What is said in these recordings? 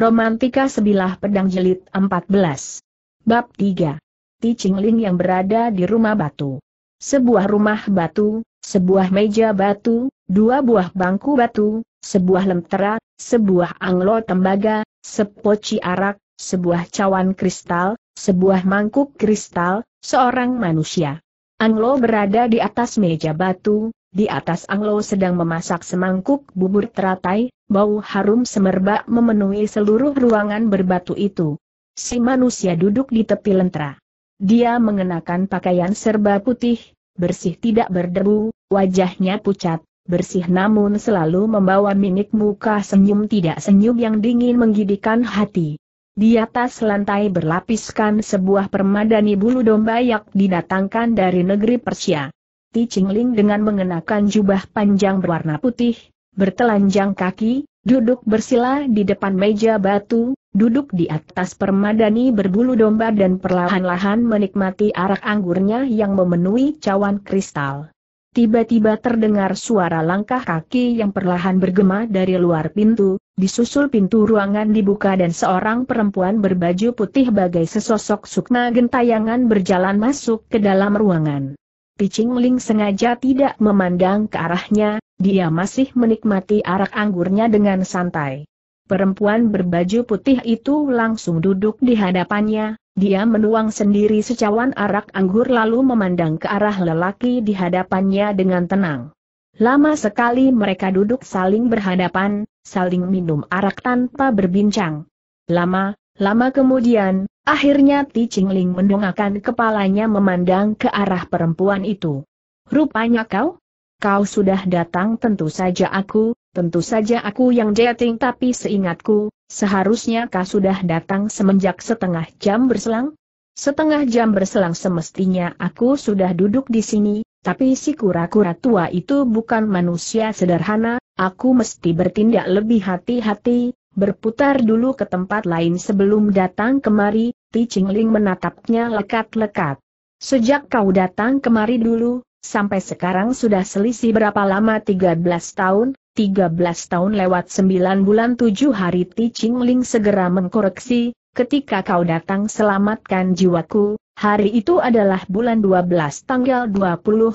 Romantika Sebilah Pedang Jelit 14. Bab 3. Ti Ling yang berada di rumah batu. Sebuah rumah batu, sebuah meja batu, dua buah bangku batu, sebuah lemtera, sebuah anglo tembaga, sepoci arak, sebuah cawan kristal, sebuah mangkuk kristal, seorang manusia. Anglo berada di atas meja batu, di atas Anglo sedang memasak semangkuk bubur teratai, bau harum semerbak memenuhi seluruh ruangan berbatu itu. Si manusia duduk di tepi lentera. Dia mengenakan pakaian serba putih, bersih tidak berdebu, wajahnya pucat, bersih namun selalu membawa mimik muka senyum tidak senyum yang dingin menggidikan hati. Di atas lantai berlapiskan sebuah permadani bulu domba yang didatangkan dari negeri Persia. Ti Ling dengan mengenakan jubah panjang berwarna putih, bertelanjang kaki, duduk bersila di depan meja batu, duduk di atas permadani berbulu domba dan perlahan-lahan menikmati arak anggurnya yang memenuhi cawan kristal. Tiba-tiba terdengar suara langkah kaki yang perlahan bergema dari luar pintu, disusul pintu ruangan dibuka dan seorang perempuan berbaju putih bagai sesosok sukna gentayangan berjalan masuk ke dalam ruangan. Picing Ling sengaja tidak memandang ke arahnya, dia masih menikmati arak anggurnya dengan santai. Perempuan berbaju putih itu langsung duduk di hadapannya, dia menuang sendiri secawan arak anggur lalu memandang ke arah lelaki di hadapannya dengan tenang. Lama sekali mereka duduk saling berhadapan, saling minum arak tanpa berbincang. Lama, lama kemudian, Akhirnya Ti Qingling mendongakkan kepalanya memandang ke arah perempuan itu. Rupanya kau? Kau sudah datang tentu saja aku, tentu saja aku yang jating tapi seingatku, seharusnya kau sudah datang semenjak setengah jam berselang? Setengah jam berselang semestinya aku sudah duduk di sini, tapi si kura-kura tua itu bukan manusia sederhana, aku mesti bertindak lebih hati-hati, berputar dulu ke tempat lain sebelum datang kemari, Ti Ling menatapnya lekat-lekat. Sejak kau datang kemari dulu, sampai sekarang sudah selisih berapa lama 13 tahun, 13 tahun lewat 9 bulan 7 hari Ti Ling segera mengkoreksi, ketika kau datang selamatkan jiwaku, hari itu adalah bulan 12 tanggal 29,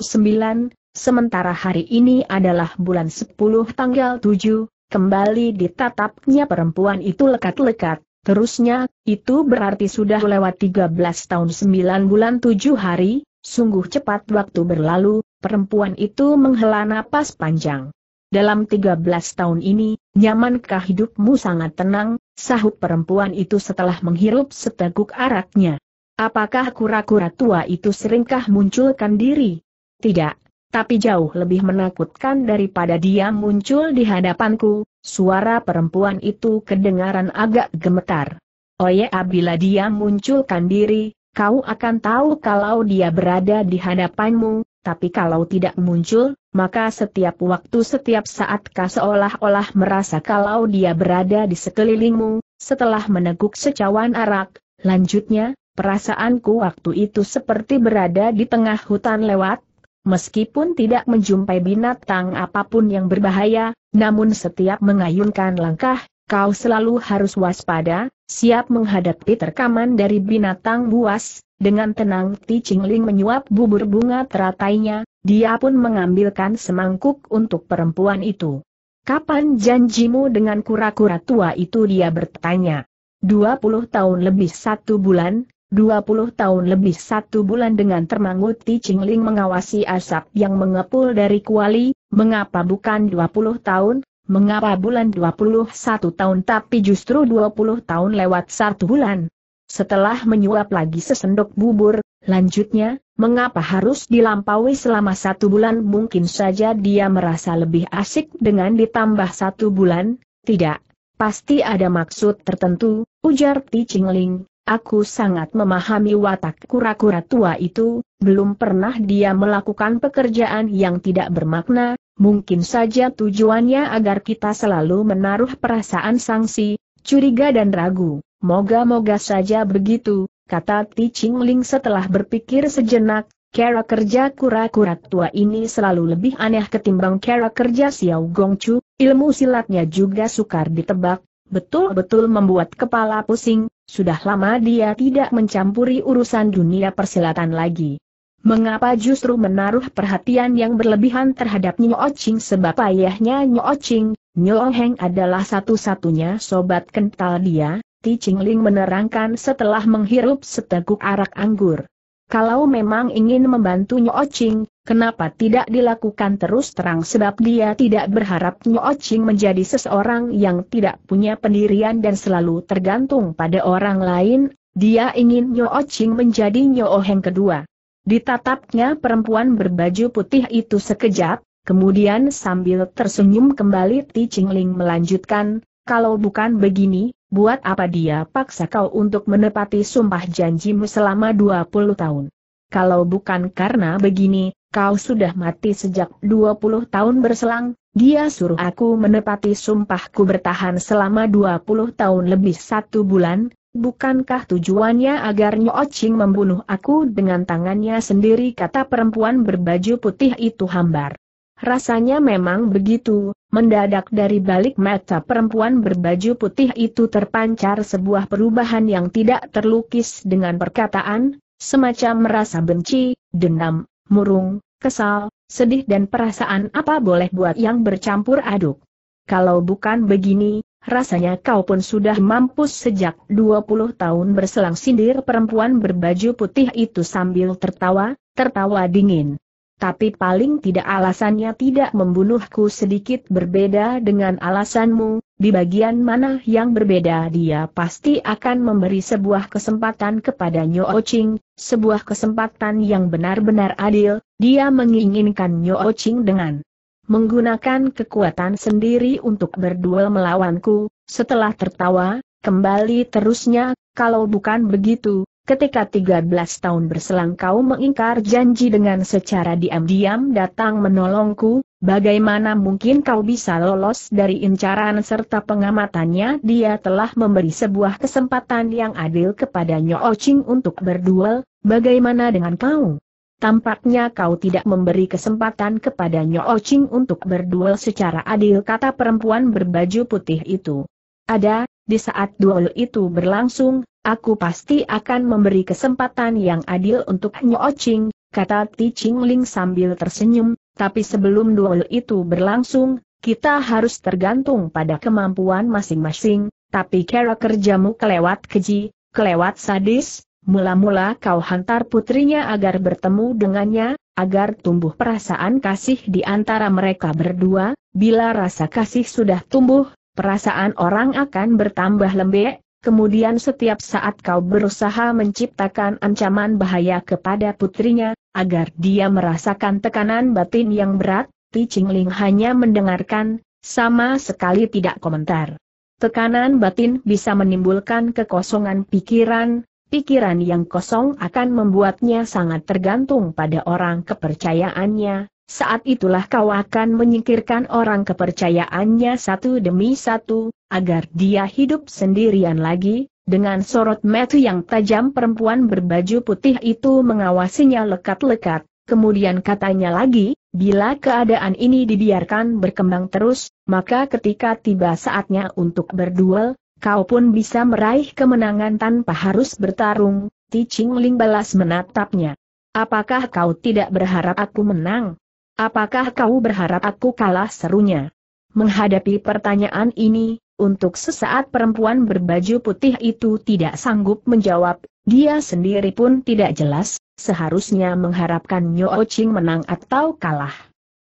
sementara hari ini adalah bulan 10 tanggal 7, kembali ditatapnya perempuan itu lekat-lekat, terusnya itu berarti sudah lewat 13 tahun 9 bulan 7 hari, sungguh cepat waktu berlalu, perempuan itu menghela napas panjang. Dalam 13 tahun ini, nyamankah hidupmu sangat tenang, sahut perempuan itu setelah menghirup seteguk araknya. Apakah kura-kura tua itu seringkah munculkan diri? Tidak, tapi jauh lebih menakutkan daripada dia muncul di hadapanku, suara perempuan itu kedengaran agak gemetar. Oye oh ya, apabila dia munculkan diri, kau akan tahu kalau dia berada di hadapanmu, tapi kalau tidak muncul, maka setiap waktu setiap saat kau seolah-olah merasa kalau dia berada di sekelilingmu, setelah meneguk secawan arak, lanjutnya, perasaanku waktu itu seperti berada di tengah hutan lewat, Meskipun tidak menjumpai binatang apapun yang berbahaya, namun setiap mengayunkan langkah, kau selalu harus waspada, siap menghadapi terkaman dari binatang buas, dengan tenang Ti Qingling menyuap bubur bunga teratainya, dia pun mengambilkan semangkuk untuk perempuan itu. Kapan janjimu dengan kura-kura tua itu dia bertanya. 20 tahun lebih satu bulan, 20 tahun lebih satu bulan dengan termangu Ti Qingling mengawasi asap yang mengepul dari kuali, mengapa bukan 20 tahun, mengapa bulan 21 tahun tapi justru 20 tahun lewat satu bulan? Setelah menyuap lagi sesendok bubur, lanjutnya, mengapa harus dilampaui selama satu bulan mungkin saja dia merasa lebih asik dengan ditambah satu bulan, tidak, pasti ada maksud tertentu, ujar Ti Qingling. aku sangat memahami watak kura-kura tua itu, belum pernah dia melakukan pekerjaan yang tidak bermakna, Mungkin saja tujuannya agar kita selalu menaruh perasaan sangsi, curiga dan ragu. Moga-moga saja begitu, kata Ti Ching Ling setelah berpikir sejenak, kera kerja kura-kura tua ini selalu lebih aneh ketimbang kera kerja Xiao Gongcu, ilmu silatnya juga sukar ditebak, betul-betul membuat kepala pusing, sudah lama dia tidak mencampuri urusan dunia persilatan lagi. Mengapa justru menaruh perhatian yang berlebihan terhadap Nyo Ching sebab ayahnya Nyo Ching, Nyo Heng adalah satu-satunya sobat kental dia, Ti Ching Ling menerangkan setelah menghirup seteguk arak anggur. Kalau memang ingin membantu Nyo Ching, kenapa tidak dilakukan terus terang sebab dia tidak berharap Nyo Ching menjadi seseorang yang tidak punya pendirian dan selalu tergantung pada orang lain, dia ingin Nyo Ching menjadi Nyo Heng kedua. Ditatapnya perempuan berbaju putih itu sekejap, kemudian sambil tersenyum kembali Ti Ling melanjutkan, kalau bukan begini, buat apa dia paksa kau untuk menepati sumpah janjimu selama 20 tahun? Kalau bukan karena begini, kau sudah mati sejak 20 tahun berselang, dia suruh aku menepati sumpahku bertahan selama 20 tahun lebih satu bulan, Bukankah tujuannya agar Nyo Ching membunuh aku dengan tangannya sendiri kata perempuan berbaju putih itu hambar. Rasanya memang begitu, mendadak dari balik mata perempuan berbaju putih itu terpancar sebuah perubahan yang tidak terlukis dengan perkataan, semacam merasa benci, dendam, murung, kesal, sedih dan perasaan apa boleh buat yang bercampur aduk. Kalau bukan begini, rasanya kau pun sudah mampus sejak 20 tahun berselang sindir perempuan berbaju putih itu sambil tertawa, tertawa dingin. Tapi paling tidak alasannya tidak membunuhku sedikit berbeda dengan alasanmu, di bagian mana yang berbeda dia pasti akan memberi sebuah kesempatan kepada Nyo Ching, sebuah kesempatan yang benar-benar adil, dia menginginkan Nyo Ching dengan menggunakan kekuatan sendiri untuk berduel melawanku, setelah tertawa, kembali terusnya, kalau bukan begitu, ketika 13 tahun berselang kau mengingkar janji dengan secara diam-diam datang menolongku, bagaimana mungkin kau bisa lolos dari incaran serta pengamatannya dia telah memberi sebuah kesempatan yang adil kepada Nyo Ching untuk berduel, bagaimana dengan kau? Tampaknya kau tidak memberi kesempatan kepada Nyo Ching untuk berduel secara adil kata perempuan berbaju putih itu. Ada, di saat duel itu berlangsung, aku pasti akan memberi kesempatan yang adil untuk Nyo Ching, kata Ti Ching Ling sambil tersenyum, tapi sebelum duel itu berlangsung, kita harus tergantung pada kemampuan masing-masing, tapi kera kerjamu kelewat keji, kelewat sadis, Mula-mula kau hantar putrinya agar bertemu dengannya, agar tumbuh perasaan kasih di antara mereka berdua, bila rasa kasih sudah tumbuh, perasaan orang akan bertambah lembek, kemudian setiap saat kau berusaha menciptakan ancaman bahaya kepada putrinya, agar dia merasakan tekanan batin yang berat, Ti Ling hanya mendengarkan, sama sekali tidak komentar. Tekanan batin bisa menimbulkan kekosongan pikiran, Pikiran yang kosong akan membuatnya sangat tergantung pada orang kepercayaannya, saat itulah kau akan menyingkirkan orang kepercayaannya satu demi satu, agar dia hidup sendirian lagi, dengan sorot mata yang tajam perempuan berbaju putih itu mengawasinya lekat-lekat, kemudian katanya lagi, bila keadaan ini dibiarkan berkembang terus, maka ketika tiba saatnya untuk berduel, Kau pun bisa meraih kemenangan tanpa harus bertarung, Ti Ching balas menatapnya. Apakah kau tidak berharap aku menang? Apakah kau berharap aku kalah serunya? Menghadapi pertanyaan ini, untuk sesaat perempuan berbaju putih itu tidak sanggup menjawab, dia sendiri pun tidak jelas, seharusnya mengharapkan Nyo Ching menang atau kalah.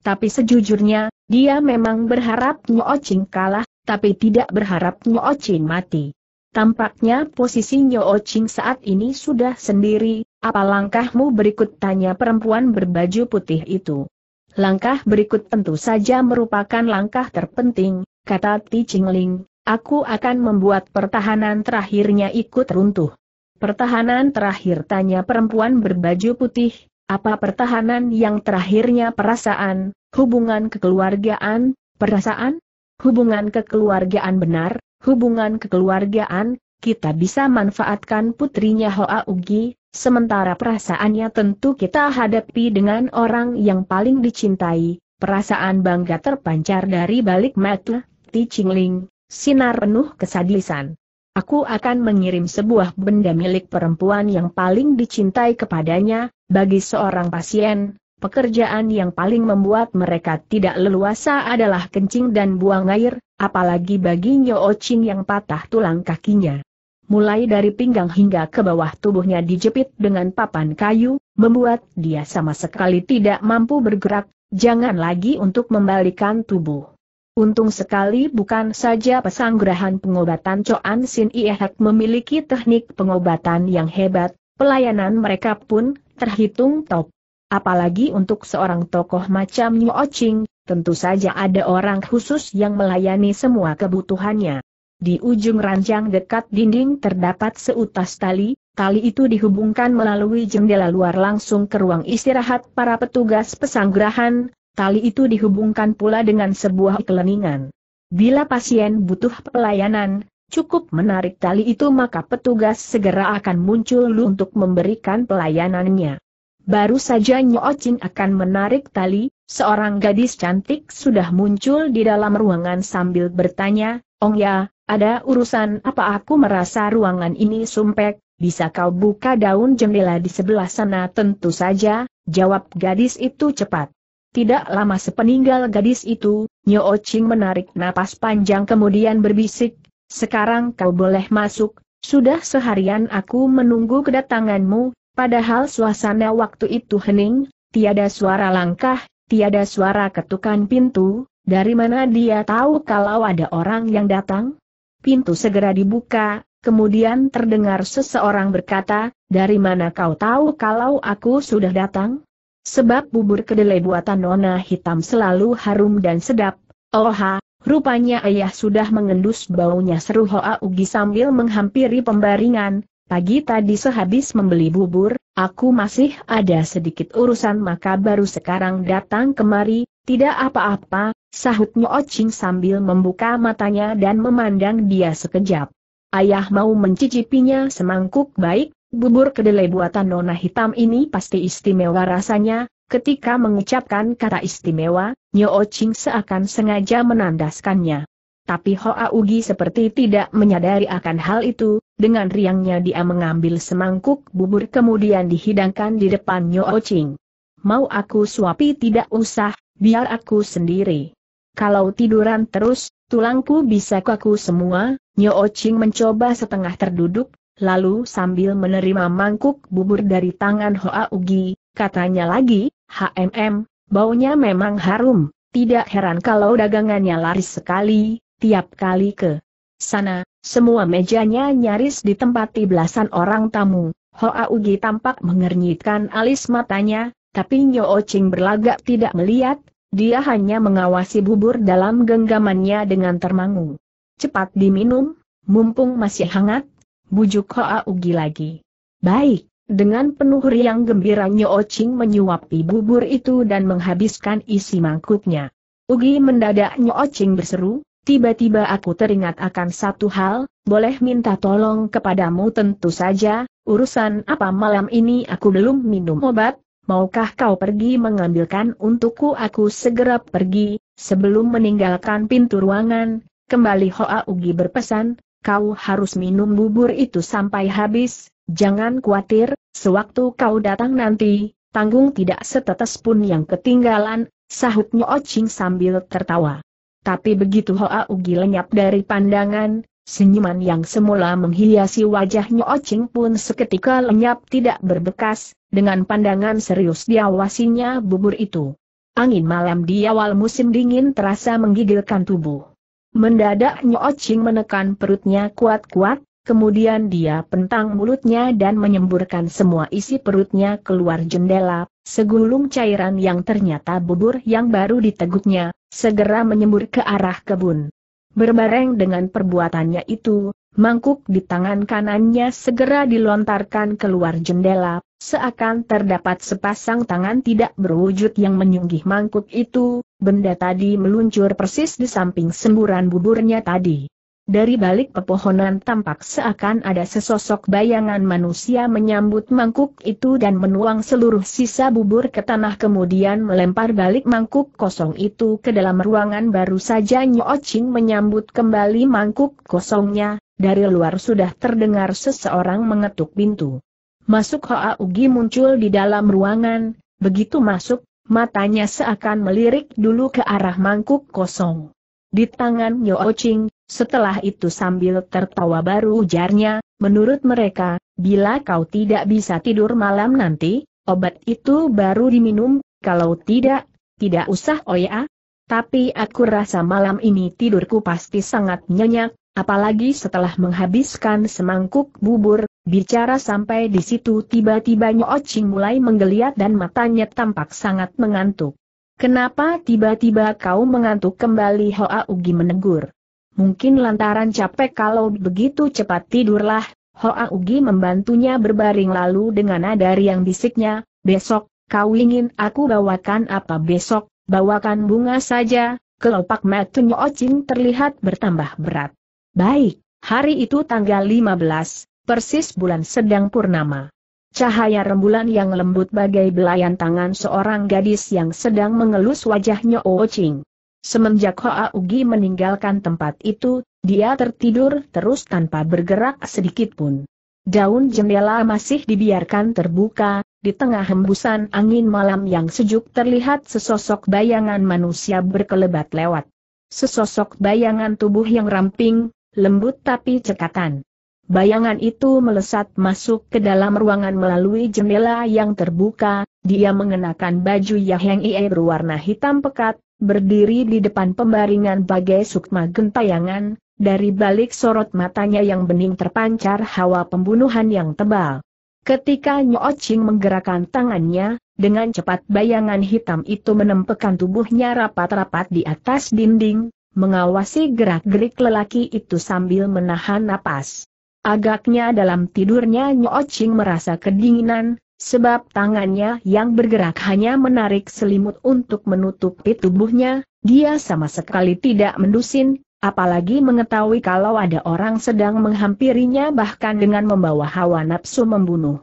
Tapi sejujurnya, dia memang berharap Nyo Ching kalah, tapi tidak berharap Nyo Ching mati. Tampaknya posisi Nyo Ching saat ini sudah sendiri, apa langkahmu berikut tanya perempuan berbaju putih itu. Langkah berikut tentu saja merupakan langkah terpenting, kata Ti Chingling, aku akan membuat pertahanan terakhirnya ikut runtuh. Pertahanan terakhir tanya perempuan berbaju putih, apa pertahanan yang terakhirnya perasaan, hubungan kekeluargaan, perasaan? hubungan kekeluargaan benar, hubungan kekeluargaan, kita bisa manfaatkan putrinya Hoa Ugi, sementara perasaannya tentu kita hadapi dengan orang yang paling dicintai, perasaan bangga terpancar dari balik mata, Ti Chingling, sinar penuh kesadisan. Aku akan mengirim sebuah benda milik perempuan yang paling dicintai kepadanya, bagi seorang pasien, Pekerjaan yang paling membuat mereka tidak leluasa adalah kencing dan buang air, apalagi bagi Nyo Ching yang patah tulang kakinya. Mulai dari pinggang hingga ke bawah tubuhnya dijepit dengan papan kayu, membuat dia sama sekali tidak mampu bergerak, jangan lagi untuk membalikan tubuh. Untung sekali bukan saja pesanggerahan pengobatan Coan Sin Iehak memiliki teknik pengobatan yang hebat, pelayanan mereka pun terhitung top. Apalagi untuk seorang tokoh macam Nyo Oching, tentu saja ada orang khusus yang melayani semua kebutuhannya. Di ujung ranjang dekat dinding terdapat seutas tali, tali itu dihubungkan melalui jendela luar langsung ke ruang istirahat para petugas pesanggrahan, tali itu dihubungkan pula dengan sebuah keleningan. Bila pasien butuh pelayanan, cukup menarik tali itu maka petugas segera akan muncul untuk memberikan pelayanannya. Baru saja Nyocin akan menarik tali, seorang gadis cantik sudah muncul di dalam ruangan sambil bertanya, Ong ya, ada urusan apa aku merasa ruangan ini sumpek, bisa kau buka daun jendela di sebelah sana tentu saja, jawab gadis itu cepat. Tidak lama sepeninggal gadis itu, Ching menarik napas panjang kemudian berbisik, sekarang kau boleh masuk, sudah seharian aku menunggu kedatanganmu, Padahal suasana waktu itu hening, tiada suara langkah, tiada suara ketukan pintu, dari mana dia tahu kalau ada orang yang datang? Pintu segera dibuka, kemudian terdengar seseorang berkata, dari mana kau tahu kalau aku sudah datang? Sebab bubur kedelai buatan Nona Hitam selalu harum dan sedap. oha, rupanya ayah sudah mengendus baunya seru Hoa Ugi sambil menghampiri pembaringan, Pagi tadi sehabis membeli bubur, aku masih ada sedikit urusan maka baru sekarang datang kemari, tidak apa-apa, sahutnya Ocing sambil membuka matanya dan memandang dia sekejap. Ayah mau mencicipinya semangkuk baik, bubur kedelai buatan nona hitam ini pasti istimewa rasanya, ketika mengucapkan kata istimewa, Ocing seakan sengaja menandaskannya tapi Hoa Ugi seperti tidak menyadari akan hal itu, dengan riangnya dia mengambil semangkuk bubur kemudian dihidangkan di depan Nyo Ching. Mau aku suapi tidak usah, biar aku sendiri. Kalau tiduran terus, tulangku bisa kaku semua, Nyo Ching mencoba setengah terduduk, lalu sambil menerima mangkuk bubur dari tangan Hoa Ugi, katanya lagi, HMM, baunya memang harum, tidak heran kalau dagangannya laris sekali, tiap kali ke sana, semua mejanya nyaris ditempati belasan orang tamu. Hoa Ugi tampak mengernyitkan alis matanya, tapi Nyo Oching berlagak tidak melihat, dia hanya mengawasi bubur dalam genggamannya dengan termangu. Cepat diminum, mumpung masih hangat, bujuk Hoa Ugi lagi. Baik, dengan penuh riang gembira Nyo Oching menyuapi bubur itu dan menghabiskan isi mangkuknya. Ugi mendadak Nyo Oching berseru, Tiba-tiba aku teringat akan satu hal, boleh minta tolong kepadamu tentu saja, urusan apa malam ini aku belum minum obat, maukah kau pergi mengambilkan untukku aku segera pergi, sebelum meninggalkan pintu ruangan, kembali Hoa Ugi berpesan, kau harus minum bubur itu sampai habis, jangan khawatir, sewaktu kau datang nanti, tanggung tidak setetes pun yang ketinggalan, sahutnya Ocing sambil tertawa. Tapi begitu Hoa Ugi lenyap dari pandangan, senyuman yang semula menghiasi wajahnya Ocing pun seketika lenyap tidak berbekas, dengan pandangan serius diawasinya bubur itu. Angin malam di awal musim dingin terasa menggigilkan tubuh. Mendadak Nyo menekan perutnya kuat-kuat, kemudian dia pentang mulutnya dan menyemburkan semua isi perutnya keluar jendela, Segulung cairan yang ternyata bubur yang baru diteguknya, segera menyembur ke arah kebun. Berbareng dengan perbuatannya itu, mangkuk di tangan kanannya segera dilontarkan keluar jendela, seakan terdapat sepasang tangan tidak berwujud yang menyunggih mangkuk itu, benda tadi meluncur persis di samping semburan buburnya tadi. Dari balik pepohonan tampak seakan ada sesosok bayangan manusia menyambut mangkuk itu dan menuang seluruh sisa bubur ke tanah kemudian melempar balik mangkuk kosong itu ke dalam ruangan baru saja Ching menyambut kembali mangkuk kosongnya, dari luar sudah terdengar seseorang mengetuk pintu. Masuk Hoa Ugi muncul di dalam ruangan, begitu masuk, matanya seakan melirik dulu ke arah mangkuk kosong. Di tangan Ching setelah itu sambil tertawa baru ujarnya, menurut mereka, bila kau tidak bisa tidur malam nanti, obat itu baru diminum, kalau tidak, tidak usah oya. Oh Tapi aku rasa malam ini tidurku pasti sangat nyenyak, apalagi setelah menghabiskan semangkuk bubur, bicara sampai di situ tiba-tiba Nyocing mulai menggeliat dan matanya tampak sangat mengantuk. Kenapa tiba-tiba kau mengantuk kembali Hoa Ugi menegur. Mungkin lantaran capek kalau begitu cepat tidurlah, Hoa Ugi membantunya berbaring lalu dengan nada yang bisiknya, besok, kau ingin aku bawakan apa besok, bawakan bunga saja, kelopak matunya Ocing terlihat bertambah berat. Baik, hari itu tanggal 15, persis bulan sedang purnama. Cahaya rembulan yang lembut bagai belayan tangan seorang gadis yang sedang mengelus wajahnya Ocing. Semenjak Hoa Ugi meninggalkan tempat itu, dia tertidur terus tanpa bergerak sedikit pun. Daun jendela masih dibiarkan terbuka, di tengah hembusan angin malam yang sejuk terlihat sesosok bayangan manusia berkelebat lewat. Sesosok bayangan tubuh yang ramping, lembut tapi cekatan. Bayangan itu melesat masuk ke dalam ruangan melalui jendela yang terbuka, dia mengenakan baju yang Ie berwarna hitam pekat, berdiri di depan pembaringan bagai sukma gentayangan, dari balik sorot matanya yang bening terpancar hawa pembunuhan yang tebal. Ketika Nyo Ching menggerakkan tangannya, dengan cepat bayangan hitam itu menempekan tubuhnya rapat-rapat di atas dinding, mengawasi gerak-gerik lelaki itu sambil menahan napas. Agaknya dalam tidurnya Nyo Ching merasa kedinginan, Sebab tangannya yang bergerak hanya menarik selimut untuk menutupi tubuhnya, dia sama sekali tidak mendusin, apalagi mengetahui kalau ada orang sedang menghampirinya bahkan dengan membawa hawa nafsu membunuh.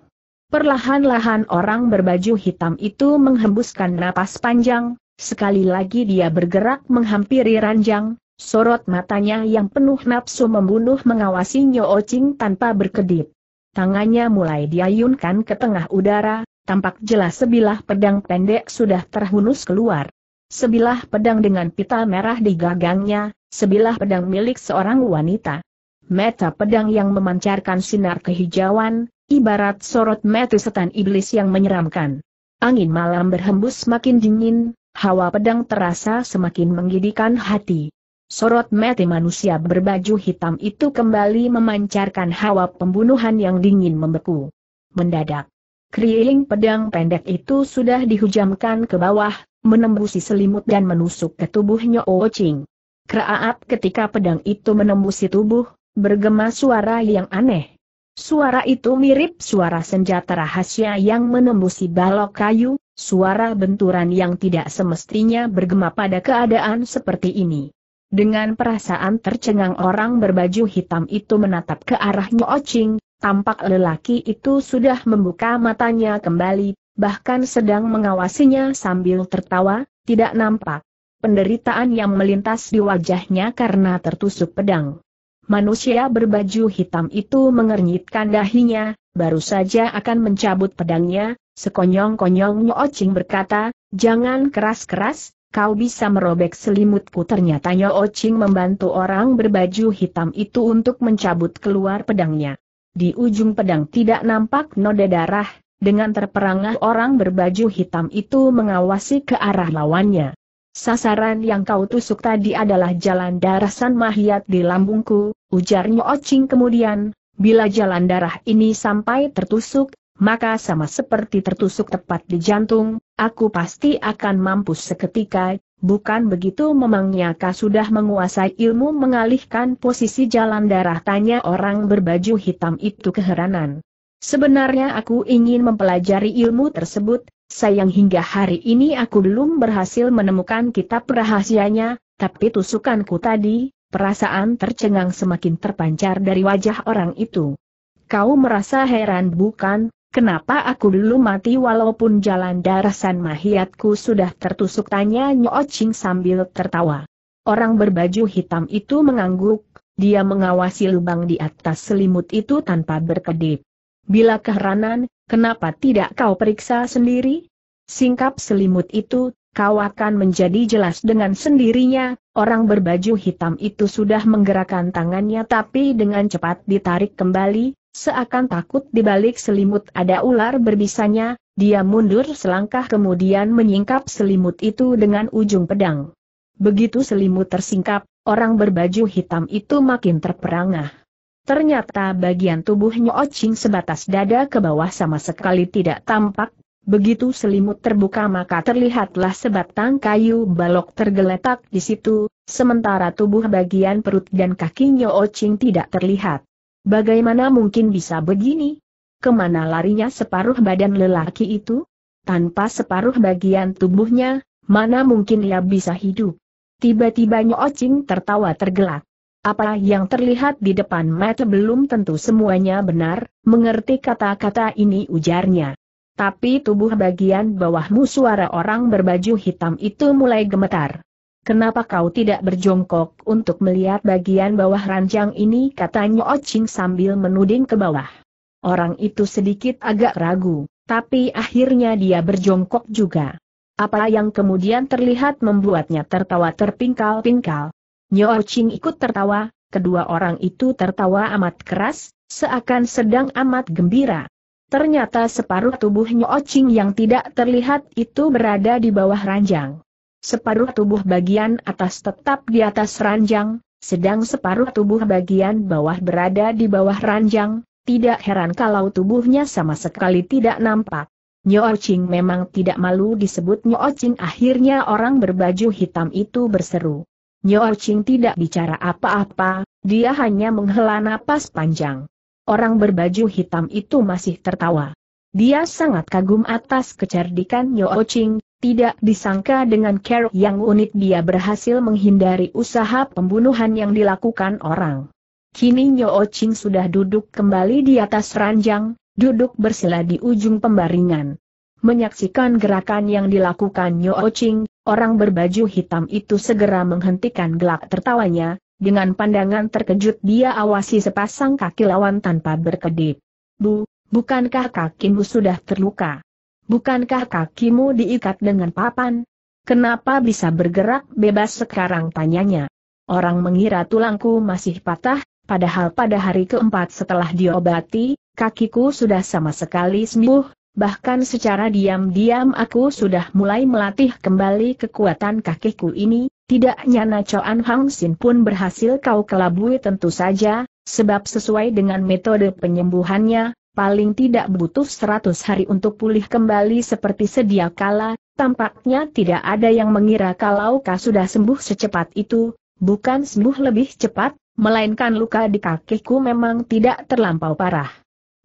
Perlahan-lahan orang berbaju hitam itu menghembuskan napas panjang, sekali lagi dia bergerak menghampiri ranjang, sorot matanya yang penuh nafsu membunuh mengawasi Nyo Ocing tanpa berkedip tangannya mulai diayunkan ke tengah udara, tampak jelas sebilah pedang pendek sudah terhunus keluar. Sebilah pedang dengan pita merah di gagangnya, sebilah pedang milik seorang wanita. Meta pedang yang memancarkan sinar kehijauan, ibarat sorot mata setan iblis yang menyeramkan. Angin malam berhembus makin dingin, hawa pedang terasa semakin menggidikan hati. Sorot mati manusia berbaju hitam itu kembali memancarkan hawa pembunuhan yang dingin membeku. Mendadak. Kriing pedang pendek itu sudah dihujamkan ke bawah, menembusi selimut dan menusuk ke tubuhnya Ocing. Keraap ketika pedang itu menembusi tubuh, bergema suara yang aneh. Suara itu mirip suara senjata rahasia yang menembusi balok kayu, suara benturan yang tidak semestinya bergema pada keadaan seperti ini. Dengan perasaan tercengang orang berbaju hitam itu menatap ke arah Ching, tampak lelaki itu sudah membuka matanya kembali, bahkan sedang mengawasinya sambil tertawa, tidak nampak penderitaan yang melintas di wajahnya karena tertusuk pedang. Manusia berbaju hitam itu mengernyitkan dahinya, baru saja akan mencabut pedangnya, sekonyong-konyong Ching berkata, jangan keras-keras, kau bisa merobek selimutku ternyata Nyo oh Ching membantu orang berbaju hitam itu untuk mencabut keluar pedangnya. Di ujung pedang tidak nampak noda darah, dengan terperangah orang berbaju hitam itu mengawasi ke arah lawannya. Sasaran yang kau tusuk tadi adalah jalan darah San Mahiat di lambungku, ujar Nyo oh Ching kemudian, bila jalan darah ini sampai tertusuk, maka sama seperti tertusuk tepat di jantung, aku pasti akan mampus seketika, bukan begitu memangnya kau sudah menguasai ilmu mengalihkan posisi jalan darah tanya orang berbaju hitam itu keheranan. Sebenarnya aku ingin mempelajari ilmu tersebut, sayang hingga hari ini aku belum berhasil menemukan kitab rahasianya, tapi tusukanku tadi, perasaan tercengang semakin terpancar dari wajah orang itu. Kau merasa heran bukan, Kenapa aku belum mati walaupun jalan darah San Mahiatku sudah tertusuk tanya Nyocing sambil tertawa. Orang berbaju hitam itu mengangguk, dia mengawasi lubang di atas selimut itu tanpa berkedip. Bila keheranan, kenapa tidak kau periksa sendiri? Singkap selimut itu, kau akan menjadi jelas dengan sendirinya, orang berbaju hitam itu sudah menggerakkan tangannya tapi dengan cepat ditarik kembali, Seakan takut di balik selimut ada ular berbisanya, dia mundur selangkah kemudian menyingkap selimut itu dengan ujung pedang. Begitu selimut tersingkap, orang berbaju hitam itu makin terperangah. Ternyata bagian tubuhnya ocing sebatas dada ke bawah sama sekali tidak tampak, begitu selimut terbuka maka terlihatlah sebatang kayu balok tergeletak di situ, sementara tubuh bagian perut dan kakinya ocing tidak terlihat. Bagaimana mungkin bisa begini? Kemana larinya separuh badan lelaki itu? Tanpa separuh bagian tubuhnya, mana mungkin ia bisa hidup? Tiba-tiba Nyocing tertawa tergelak. Apa yang terlihat di depan mata belum tentu semuanya benar, mengerti kata-kata ini ujarnya. Tapi tubuh bagian bawahmu suara orang berbaju hitam itu mulai gemetar. Kenapa kau tidak berjongkok untuk melihat bagian bawah ranjang ini katanya Ocing sambil menuding ke bawah. Orang itu sedikit agak ragu, tapi akhirnya dia berjongkok juga. Apa yang kemudian terlihat membuatnya tertawa terpingkal-pingkal. Nyo Ocing ikut tertawa, kedua orang itu tertawa amat keras, seakan sedang amat gembira. Ternyata separuh tubuh Nyo Ocing yang tidak terlihat itu berada di bawah ranjang separuh tubuh bagian atas tetap di atas ranjang, sedang separuh tubuh bagian bawah berada di bawah ranjang, tidak heran kalau tubuhnya sama sekali tidak nampak. Nyo Ching memang tidak malu disebut Nyo Ching akhirnya orang berbaju hitam itu berseru. Nyo Ching tidak bicara apa-apa, dia hanya menghela napas panjang. Orang berbaju hitam itu masih tertawa. Dia sangat kagum atas kecerdikan Nyo Ching, tidak disangka dengan cara yang unik dia berhasil menghindari usaha pembunuhan yang dilakukan orang. Kini Nyo Ching sudah duduk kembali di atas ranjang, duduk bersila di ujung pembaringan. Menyaksikan gerakan yang dilakukan Nyo Ching, orang berbaju hitam itu segera menghentikan gelak tertawanya, dengan pandangan terkejut dia awasi sepasang kaki lawan tanpa berkedip. Bu, bukankah kakimu sudah terluka? Bukankah kakimu diikat dengan papan? Kenapa bisa bergerak bebas sekarang tanyanya? Orang mengira tulangku masih patah, padahal pada hari keempat setelah diobati, kakiku sudah sama sekali sembuh, bahkan secara diam-diam aku sudah mulai melatih kembali kekuatan kakiku ini, tidak nyana Choan Hang Sin pun berhasil kau kelabui tentu saja, sebab sesuai dengan metode penyembuhannya, paling tidak butuh 100 hari untuk pulih kembali seperti sedia kala, tampaknya tidak ada yang mengira kalau kau sudah sembuh secepat itu, bukan sembuh lebih cepat, melainkan luka di kakiku memang tidak terlampau parah.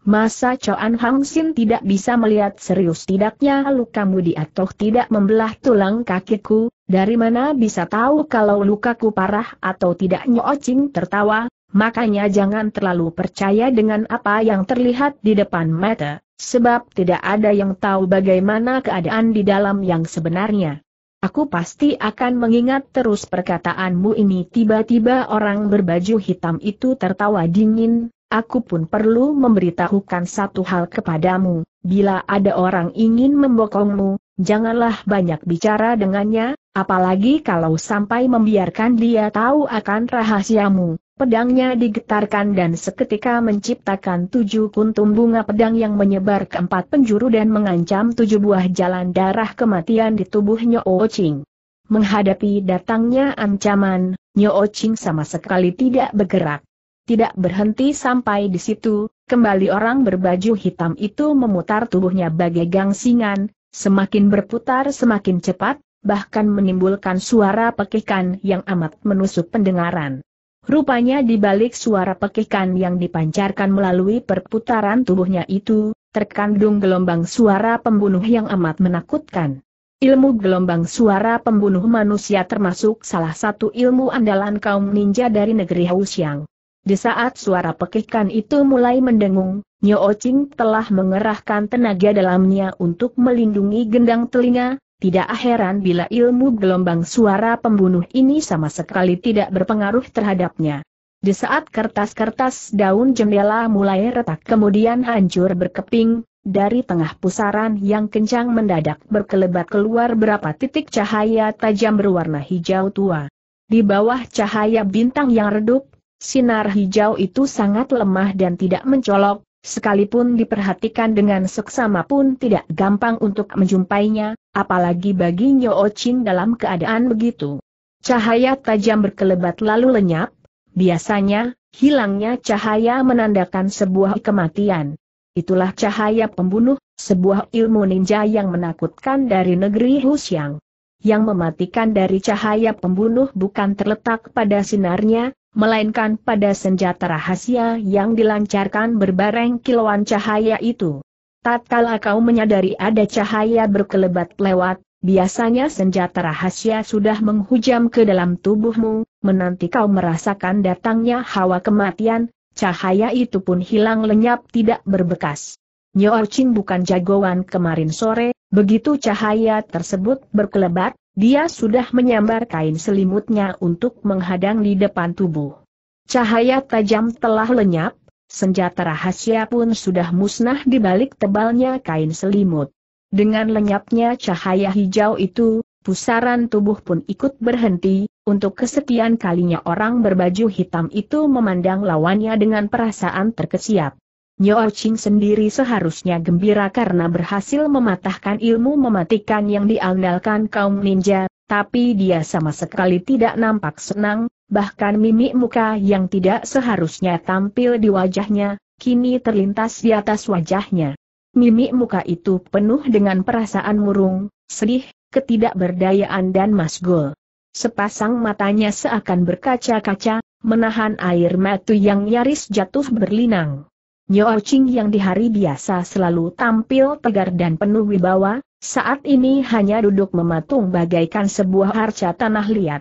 Masa Choan Hang Sin tidak bisa melihat serius tidaknya lukamu di atau tidak membelah tulang kakiku, dari mana bisa tahu kalau lukaku parah atau tidak Nyo Ching tertawa, Makanya jangan terlalu percaya dengan apa yang terlihat di depan mata, sebab tidak ada yang tahu bagaimana keadaan di dalam yang sebenarnya. Aku pasti akan mengingat terus perkataanmu ini tiba-tiba orang berbaju hitam itu tertawa dingin, aku pun perlu memberitahukan satu hal kepadamu, bila ada orang ingin membokongmu, janganlah banyak bicara dengannya, apalagi kalau sampai membiarkan dia tahu akan rahasiamu. Pedangnya digetarkan dan seketika menciptakan tujuh kuntum bunga pedang yang menyebar ke empat penjuru dan mengancam tujuh buah jalan darah kematian di tubuh o Ching. Menghadapi datangnya ancaman, Nyoo Ching sama sekali tidak bergerak. Tidak berhenti sampai di situ, kembali orang berbaju hitam itu memutar tubuhnya bagai gangsingan, semakin berputar semakin cepat, bahkan menimbulkan suara pekikan yang amat menusuk pendengaran. Rupanya di balik suara pekikan yang dipancarkan melalui perputaran tubuhnya itu, terkandung gelombang suara pembunuh yang amat menakutkan. Ilmu gelombang suara pembunuh manusia termasuk salah satu ilmu andalan kaum ninja dari negeri Hausiang. Di saat suara pekikan itu mulai mendengung, Nyo Oching telah mengerahkan tenaga dalamnya untuk melindungi gendang telinga, tidak heran bila ilmu gelombang suara pembunuh ini sama sekali tidak berpengaruh terhadapnya. Di saat kertas-kertas daun jendela mulai retak kemudian hancur berkeping, dari tengah pusaran yang kencang mendadak berkelebat keluar berapa titik cahaya tajam berwarna hijau tua. Di bawah cahaya bintang yang redup, sinar hijau itu sangat lemah dan tidak mencolok, Sekalipun diperhatikan dengan seksama pun tidak gampang untuk menjumpainya, apalagi bagi Nyo Chin dalam keadaan begitu. Cahaya tajam berkelebat lalu lenyap, biasanya, hilangnya cahaya menandakan sebuah kematian. Itulah cahaya pembunuh, sebuah ilmu ninja yang menakutkan dari negeri Husyang. Yang mematikan dari cahaya pembunuh bukan terletak pada sinarnya, melainkan pada senjata rahasia yang dilancarkan berbareng kilauan cahaya itu. Tatkala kau menyadari ada cahaya berkelebat lewat, biasanya senjata rahasia sudah menghujam ke dalam tubuhmu, menanti kau merasakan datangnya hawa kematian, cahaya itu pun hilang lenyap tidak berbekas. Nyo Ching bukan jagoan kemarin sore, begitu cahaya tersebut berkelebat, dia sudah menyambar kain selimutnya untuk menghadang di depan tubuh. Cahaya tajam telah lenyap, senjata rahasia pun sudah musnah di balik tebalnya kain selimut. Dengan lenyapnya cahaya hijau itu, pusaran tubuh pun ikut berhenti, untuk kesekian kalinya orang berbaju hitam itu memandang lawannya dengan perasaan terkesiap. Nyo oh Ching sendiri seharusnya gembira karena berhasil mematahkan ilmu mematikan yang diandalkan kaum ninja, tapi dia sama sekali tidak nampak senang, bahkan mimik muka yang tidak seharusnya tampil di wajahnya, kini terlintas di atas wajahnya. Mimik muka itu penuh dengan perasaan murung, sedih, ketidakberdayaan dan masgul. Sepasang matanya seakan berkaca-kaca, menahan air mata yang nyaris jatuh berlinang. Nyo oh Ching yang di hari biasa selalu tampil tegar dan penuh wibawa, saat ini hanya duduk mematung bagaikan sebuah harca tanah liat.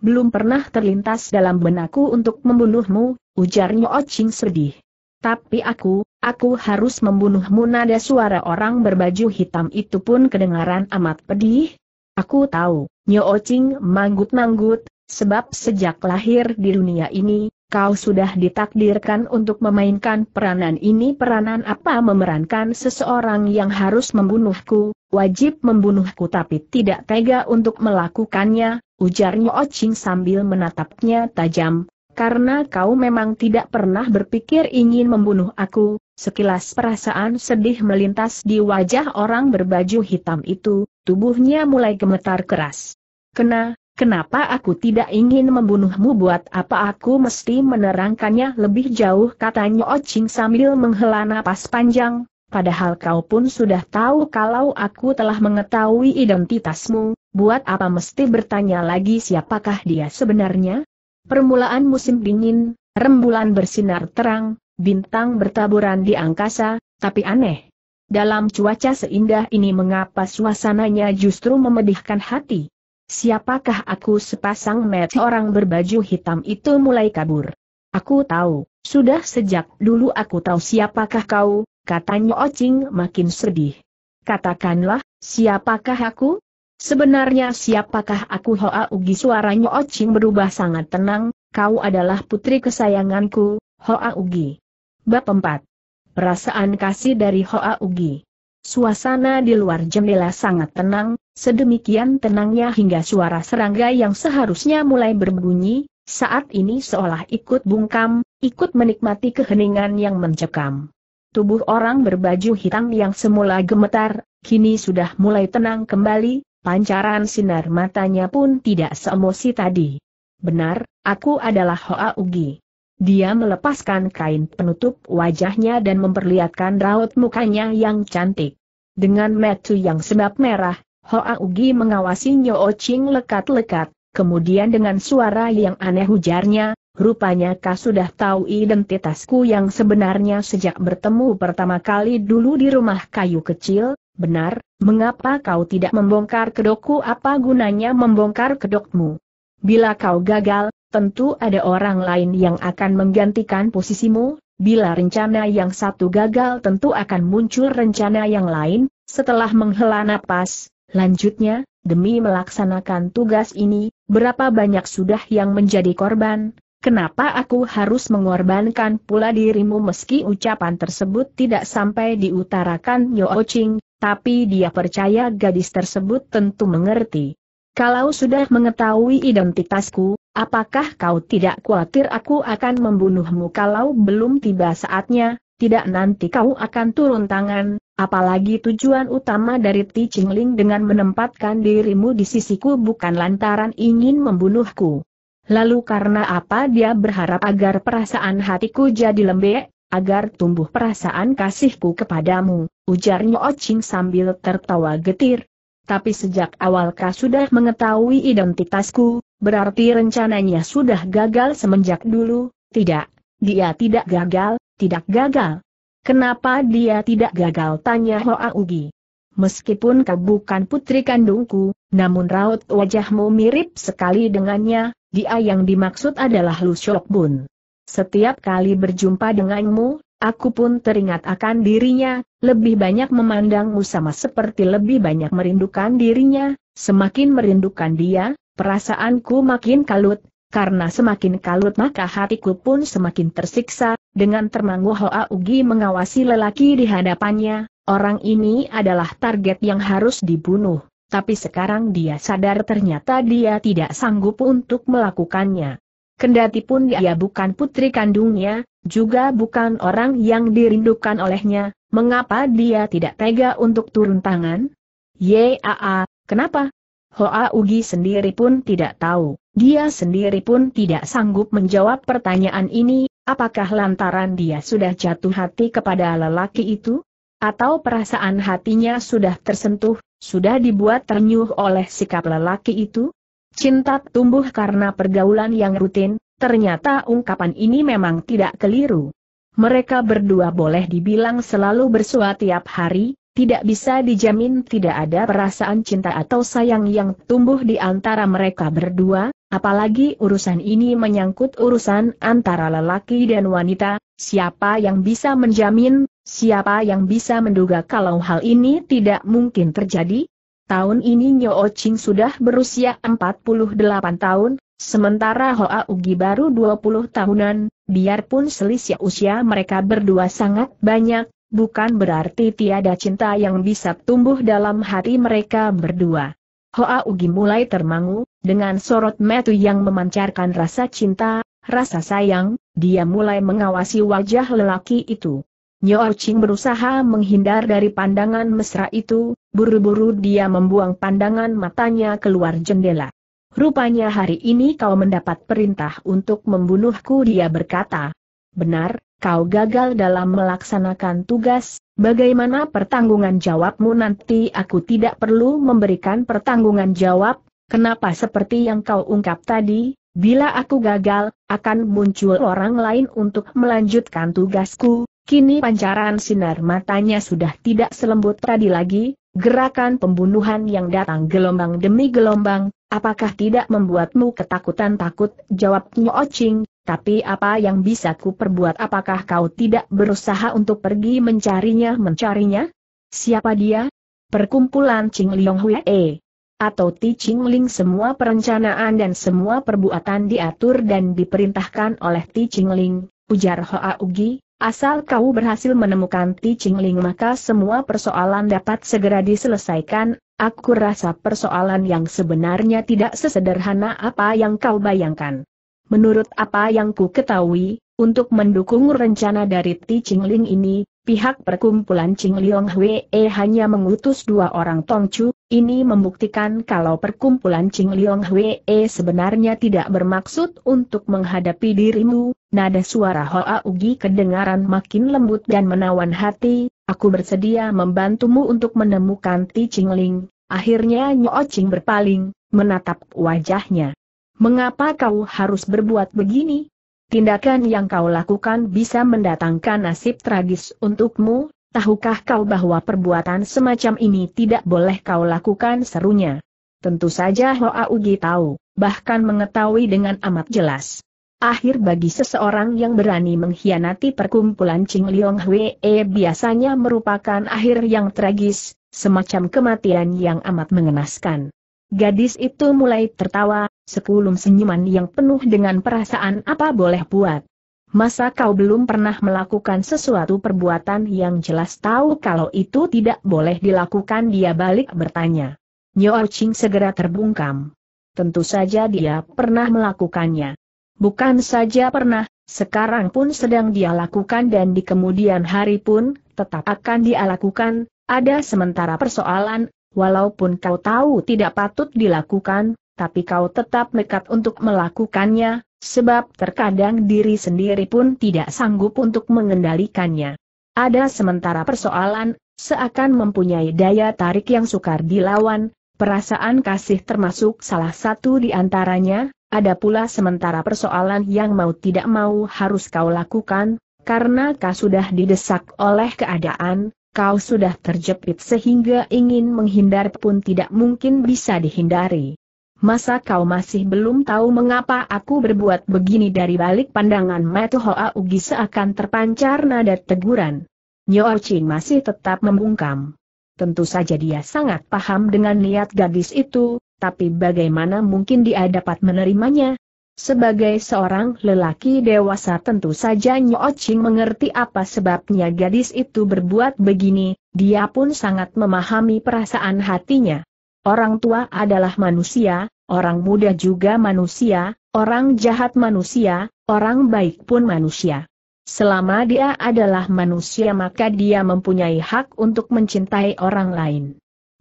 Belum pernah terlintas dalam benakku untuk membunuhmu, ujar Nyo oh Ching sedih. Tapi aku, aku harus membunuhmu nada suara orang berbaju hitam itu pun kedengaran amat pedih. Aku tahu, Nyo oh Ching manggut-manggut, sebab sejak lahir di dunia ini, Kau sudah ditakdirkan untuk memainkan peranan ini peranan apa memerankan seseorang yang harus membunuhku, wajib membunuhku tapi tidak tega untuk melakukannya, ujarnya Ocing sambil menatapnya tajam, karena kau memang tidak pernah berpikir ingin membunuh aku, sekilas perasaan sedih melintas di wajah orang berbaju hitam itu, tubuhnya mulai gemetar keras. Kena, Kenapa aku tidak ingin membunuhmu buat apa aku mesti menerangkannya lebih jauh katanya Ocing sambil menghela napas panjang, padahal kau pun sudah tahu kalau aku telah mengetahui identitasmu, buat apa mesti bertanya lagi siapakah dia sebenarnya? Permulaan musim dingin, rembulan bersinar terang, bintang bertaburan di angkasa, tapi aneh. Dalam cuaca seindah ini mengapa suasananya justru memedihkan hati? Siapakah aku sepasang met orang berbaju hitam itu mulai kabur. Aku tahu, sudah sejak dulu aku tahu siapakah kau, katanya Ocing oh makin sedih. Katakanlah, siapakah aku? Sebenarnya siapakah aku Hoa Ugi suaranya Ocing oh berubah sangat tenang, kau adalah putri kesayanganku, Hoa Ugi. Bab 4. Perasaan kasih dari Hoa Ugi. Suasana di luar jendela sangat tenang, sedemikian tenangnya hingga suara serangga yang seharusnya mulai berbunyi, saat ini seolah ikut bungkam, ikut menikmati keheningan yang mencekam. Tubuh orang berbaju hitam yang semula gemetar, kini sudah mulai tenang kembali, pancaran sinar matanya pun tidak seemosi tadi. Benar, aku adalah Hoa Ugi. Dia melepaskan kain penutup wajahnya dan memperlihatkan raut mukanya yang cantik. Dengan metu yang sebab merah, Hoa Ugi mengawasi Nyo Ching lekat-lekat, kemudian dengan suara yang aneh hujarnya, rupanya kau sudah tahu identitasku yang sebenarnya sejak bertemu pertama kali dulu di rumah kayu kecil, benar, mengapa kau tidak membongkar kedokku apa gunanya membongkar kedokmu? Bila kau gagal, tentu ada orang lain yang akan menggantikan posisimu, bila rencana yang satu gagal tentu akan muncul rencana yang lain, setelah menghela napas, lanjutnya, demi melaksanakan tugas ini, berapa banyak sudah yang menjadi korban, kenapa aku harus mengorbankan pula dirimu meski ucapan tersebut tidak sampai diutarakan Yo Ching, tapi dia percaya gadis tersebut tentu mengerti. Kalau sudah mengetahui identitasku, Apakah kau tidak khawatir aku akan membunuhmu kalau belum tiba saatnya, tidak nanti kau akan turun tangan, apalagi tujuan utama dari Ti Qingling dengan menempatkan dirimu di sisiku bukan lantaran ingin membunuhku. Lalu karena apa dia berharap agar perasaan hatiku jadi lembek, agar tumbuh perasaan kasihku kepadamu, Ujarnya Ocing sambil tertawa getir. Tapi sejak awal kau sudah mengetahui identitasku, Berarti rencananya sudah gagal semenjak dulu, tidak, dia tidak gagal, tidak gagal. Kenapa dia tidak gagal tanya Hoa Ugi. Meskipun kau bukan putri kandungku, namun raut wajahmu mirip sekali dengannya, dia yang dimaksud adalah Lu Shok Bun. Setiap kali berjumpa denganmu, aku pun teringat akan dirinya, lebih banyak memandangmu sama seperti lebih banyak merindukan dirinya, semakin merindukan dia, Perasaanku makin kalut, karena semakin kalut maka hatiku pun semakin tersiksa, dengan termangu Hoa Ugi mengawasi lelaki di hadapannya, orang ini adalah target yang harus dibunuh, tapi sekarang dia sadar ternyata dia tidak sanggup untuk melakukannya. Kendati pun dia bukan putri kandungnya, juga bukan orang yang dirindukan olehnya, mengapa dia tidak tega untuk turun tangan? Yaa, kenapa? Hoa Ugi sendiri pun tidak tahu, dia sendiri pun tidak sanggup menjawab pertanyaan ini, apakah lantaran dia sudah jatuh hati kepada lelaki itu? Atau perasaan hatinya sudah tersentuh, sudah dibuat ternyuh oleh sikap lelaki itu? Cinta tumbuh karena pergaulan yang rutin, ternyata ungkapan ini memang tidak keliru. Mereka berdua boleh dibilang selalu bersua tiap hari, tidak bisa dijamin tidak ada perasaan cinta atau sayang yang tumbuh di antara mereka berdua, apalagi urusan ini menyangkut urusan antara lelaki dan wanita, siapa yang bisa menjamin, siapa yang bisa menduga kalau hal ini tidak mungkin terjadi? Tahun ini Nyo Ching sudah berusia 48 tahun, sementara Hoa Ugi baru 20 tahunan, biarpun selisih usia mereka berdua sangat banyak, bukan berarti tiada cinta yang bisa tumbuh dalam hati mereka berdua. Hoa Ugi mulai termangu, dengan sorot metu yang memancarkan rasa cinta, rasa sayang, dia mulai mengawasi wajah lelaki itu. Nyo Ching berusaha menghindar dari pandangan mesra itu, buru-buru dia membuang pandangan matanya keluar jendela. Rupanya hari ini kau mendapat perintah untuk membunuhku dia berkata, Benar, kau gagal dalam melaksanakan tugas, bagaimana pertanggungan jawabmu nanti aku tidak perlu memberikan pertanggungan jawab, kenapa seperti yang kau ungkap tadi, bila aku gagal, akan muncul orang lain untuk melanjutkan tugasku, kini pancaran sinar matanya sudah tidak selembut tadi lagi, gerakan pembunuhan yang datang gelombang demi gelombang, apakah tidak membuatmu ketakutan takut, Jawabnya Nyo tapi apa yang bisa ku perbuat apakah kau tidak berusaha untuk pergi mencarinya mencarinya? Siapa dia? Perkumpulan Ching Liong E. Atau Ti Ching Ling semua perencanaan dan semua perbuatan diatur dan diperintahkan oleh Ti Ching Ling, ujar Hoa Ugi, asal kau berhasil menemukan Ti Ching Ling maka semua persoalan dapat segera diselesaikan, aku rasa persoalan yang sebenarnya tidak sesederhana apa yang kau bayangkan. Menurut apa yang ku ketahui, untuk mendukung rencana dari Ti Qingling ini, pihak perkumpulan Chingliong Hwee hanya mengutus dua orang Tongcu, ini membuktikan kalau perkumpulan Chingliong Hwee sebenarnya tidak bermaksud untuk menghadapi dirimu, nada suara Hoa Ugi kedengaran makin lembut dan menawan hati, aku bersedia membantumu untuk menemukan Ti Qingling. Akhirnya Nyo Ching berpaling, menatap wajahnya. Mengapa kau harus berbuat begini? Tindakan yang kau lakukan bisa mendatangkan nasib tragis untukmu, tahukah kau bahwa perbuatan semacam ini tidak boleh kau lakukan serunya? Tentu saja Hoa Ugi tahu, bahkan mengetahui dengan amat jelas. Akhir bagi seseorang yang berani mengkhianati perkumpulan Ching Liong Hwee eh, biasanya merupakan akhir yang tragis, semacam kematian yang amat mengenaskan. Gadis itu mulai tertawa, sekulum senyuman yang penuh dengan perasaan apa boleh buat. Masa kau belum pernah melakukan sesuatu perbuatan yang jelas tahu kalau itu tidak boleh dilakukan dia balik bertanya. Nyo Ching segera terbungkam. Tentu saja dia pernah melakukannya. Bukan saja pernah, sekarang pun sedang dia lakukan dan di kemudian hari pun, tetap akan dia lakukan, ada sementara persoalan, walaupun kau tahu tidak patut dilakukan, tapi kau tetap nekat untuk melakukannya, sebab terkadang diri sendiri pun tidak sanggup untuk mengendalikannya. Ada sementara persoalan, seakan mempunyai daya tarik yang sukar dilawan, perasaan kasih termasuk salah satu di antaranya, ada pula sementara persoalan yang mau tidak mau harus kau lakukan, karena kau sudah didesak oleh keadaan, kau sudah terjepit sehingga ingin menghindar pun tidak mungkin bisa dihindari. Masa kau masih belum tahu mengapa aku berbuat begini dari balik pandangan Matu Hoa Ugi seakan terpancar nada teguran. Nyo Ching masih tetap membungkam. Tentu saja dia sangat paham dengan niat gadis itu, tapi bagaimana mungkin dia dapat menerimanya, sebagai seorang lelaki dewasa tentu saja Nyo Ching mengerti apa sebabnya gadis itu berbuat begini, dia pun sangat memahami perasaan hatinya. Orang tua adalah manusia, orang muda juga manusia, orang jahat manusia, orang baik pun manusia. Selama dia adalah manusia maka dia mempunyai hak untuk mencintai orang lain.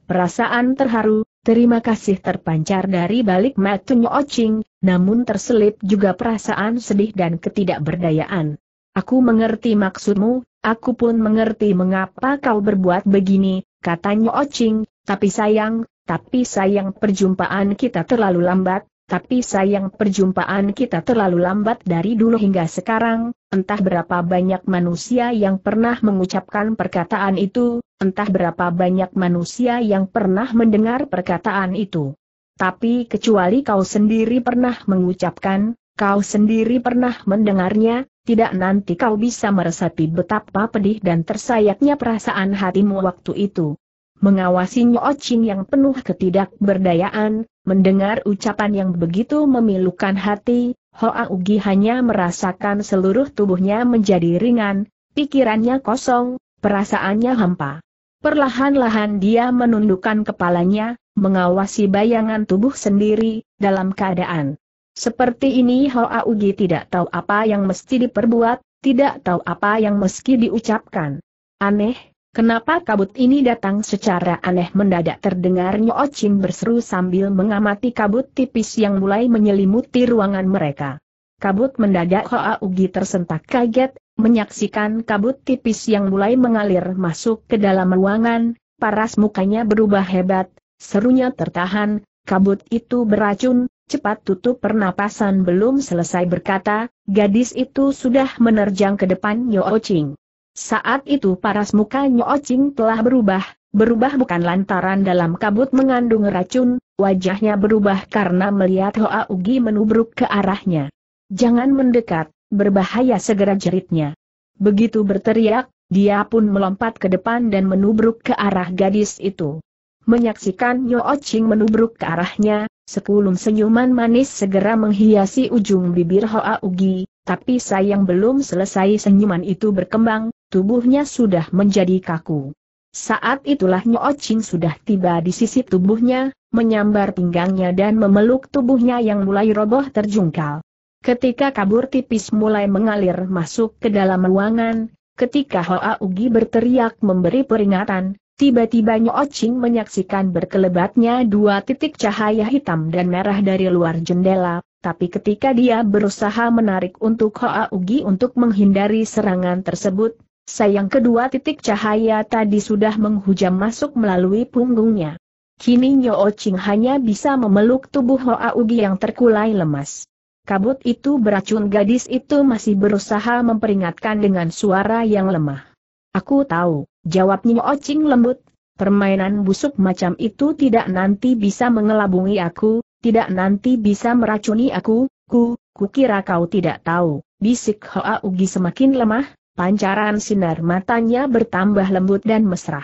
Perasaan terharu, Terima kasih terpancar dari balik matanya Ocing, namun terselip juga perasaan sedih dan ketidakberdayaan. Aku mengerti maksudmu, aku pun mengerti mengapa kau berbuat begini, katanya Ocing, tapi sayang, tapi sayang perjumpaan kita terlalu lambat, tapi sayang perjumpaan kita terlalu lambat dari dulu hingga sekarang, entah berapa banyak manusia yang pernah mengucapkan perkataan itu, entah berapa banyak manusia yang pernah mendengar perkataan itu. Tapi kecuali kau sendiri pernah mengucapkan, kau sendiri pernah mendengarnya, tidak nanti kau bisa meresapi betapa pedih dan tersayatnya perasaan hatimu waktu itu mengawasi Ocin yang penuh ketidakberdayaan, mendengar ucapan yang begitu memilukan hati, Hoa Ugi hanya merasakan seluruh tubuhnya menjadi ringan, pikirannya kosong, perasaannya hampa. Perlahan-lahan dia menundukkan kepalanya, mengawasi bayangan tubuh sendiri, dalam keadaan seperti ini Hoa Ugi tidak tahu apa yang mesti diperbuat, tidak tahu apa yang meski diucapkan. Aneh, Kenapa kabut ini datang secara aneh mendadak terdengar Nyo Chin berseru sambil mengamati kabut tipis yang mulai menyelimuti ruangan mereka. Kabut mendadak Hoa Ugi tersentak kaget, menyaksikan kabut tipis yang mulai mengalir masuk ke dalam ruangan, paras mukanya berubah hebat, serunya tertahan, kabut itu beracun, cepat tutup pernapasan belum selesai berkata, gadis itu sudah menerjang ke depan Nyo Ching. Saat itu paras muka Ching telah berubah, berubah bukan lantaran dalam kabut mengandung racun, wajahnya berubah karena melihat Hoa Ugi menubruk ke arahnya. Jangan mendekat, berbahaya segera jeritnya. Begitu berteriak, dia pun melompat ke depan dan menubruk ke arah gadis itu. Menyaksikan Ching menubruk ke arahnya, sekulum senyuman manis segera menghiasi ujung bibir Hoa Ugi, tapi sayang belum selesai senyuman itu berkembang, Tubuhnya sudah menjadi kaku. Saat itulah Nyo Ching sudah tiba di sisi tubuhnya, menyambar pinggangnya dan memeluk tubuhnya yang mulai roboh terjungkal. Ketika kabur tipis mulai mengalir masuk ke dalam ruangan, ketika Hoa Ugi berteriak memberi peringatan, tiba-tiba Nyo Ching menyaksikan berkelebatnya dua titik cahaya hitam dan merah dari luar jendela, tapi ketika dia berusaha menarik untuk Hoa Ugi untuk menghindari serangan tersebut, Sayang kedua titik cahaya tadi sudah menghujam masuk melalui punggungnya. Kini Nyo Oching hanya bisa memeluk tubuh Hoa Ugi yang terkulai lemas. Kabut itu beracun gadis itu masih berusaha memperingatkan dengan suara yang lemah. Aku tahu, jawab Nyo Oching lembut, permainan busuk macam itu tidak nanti bisa mengelabungi aku, tidak nanti bisa meracuni aku, ku, ku kira kau tidak tahu, bisik Hoa Ugi semakin lemah, Pancaran sinar matanya bertambah lembut dan mesra.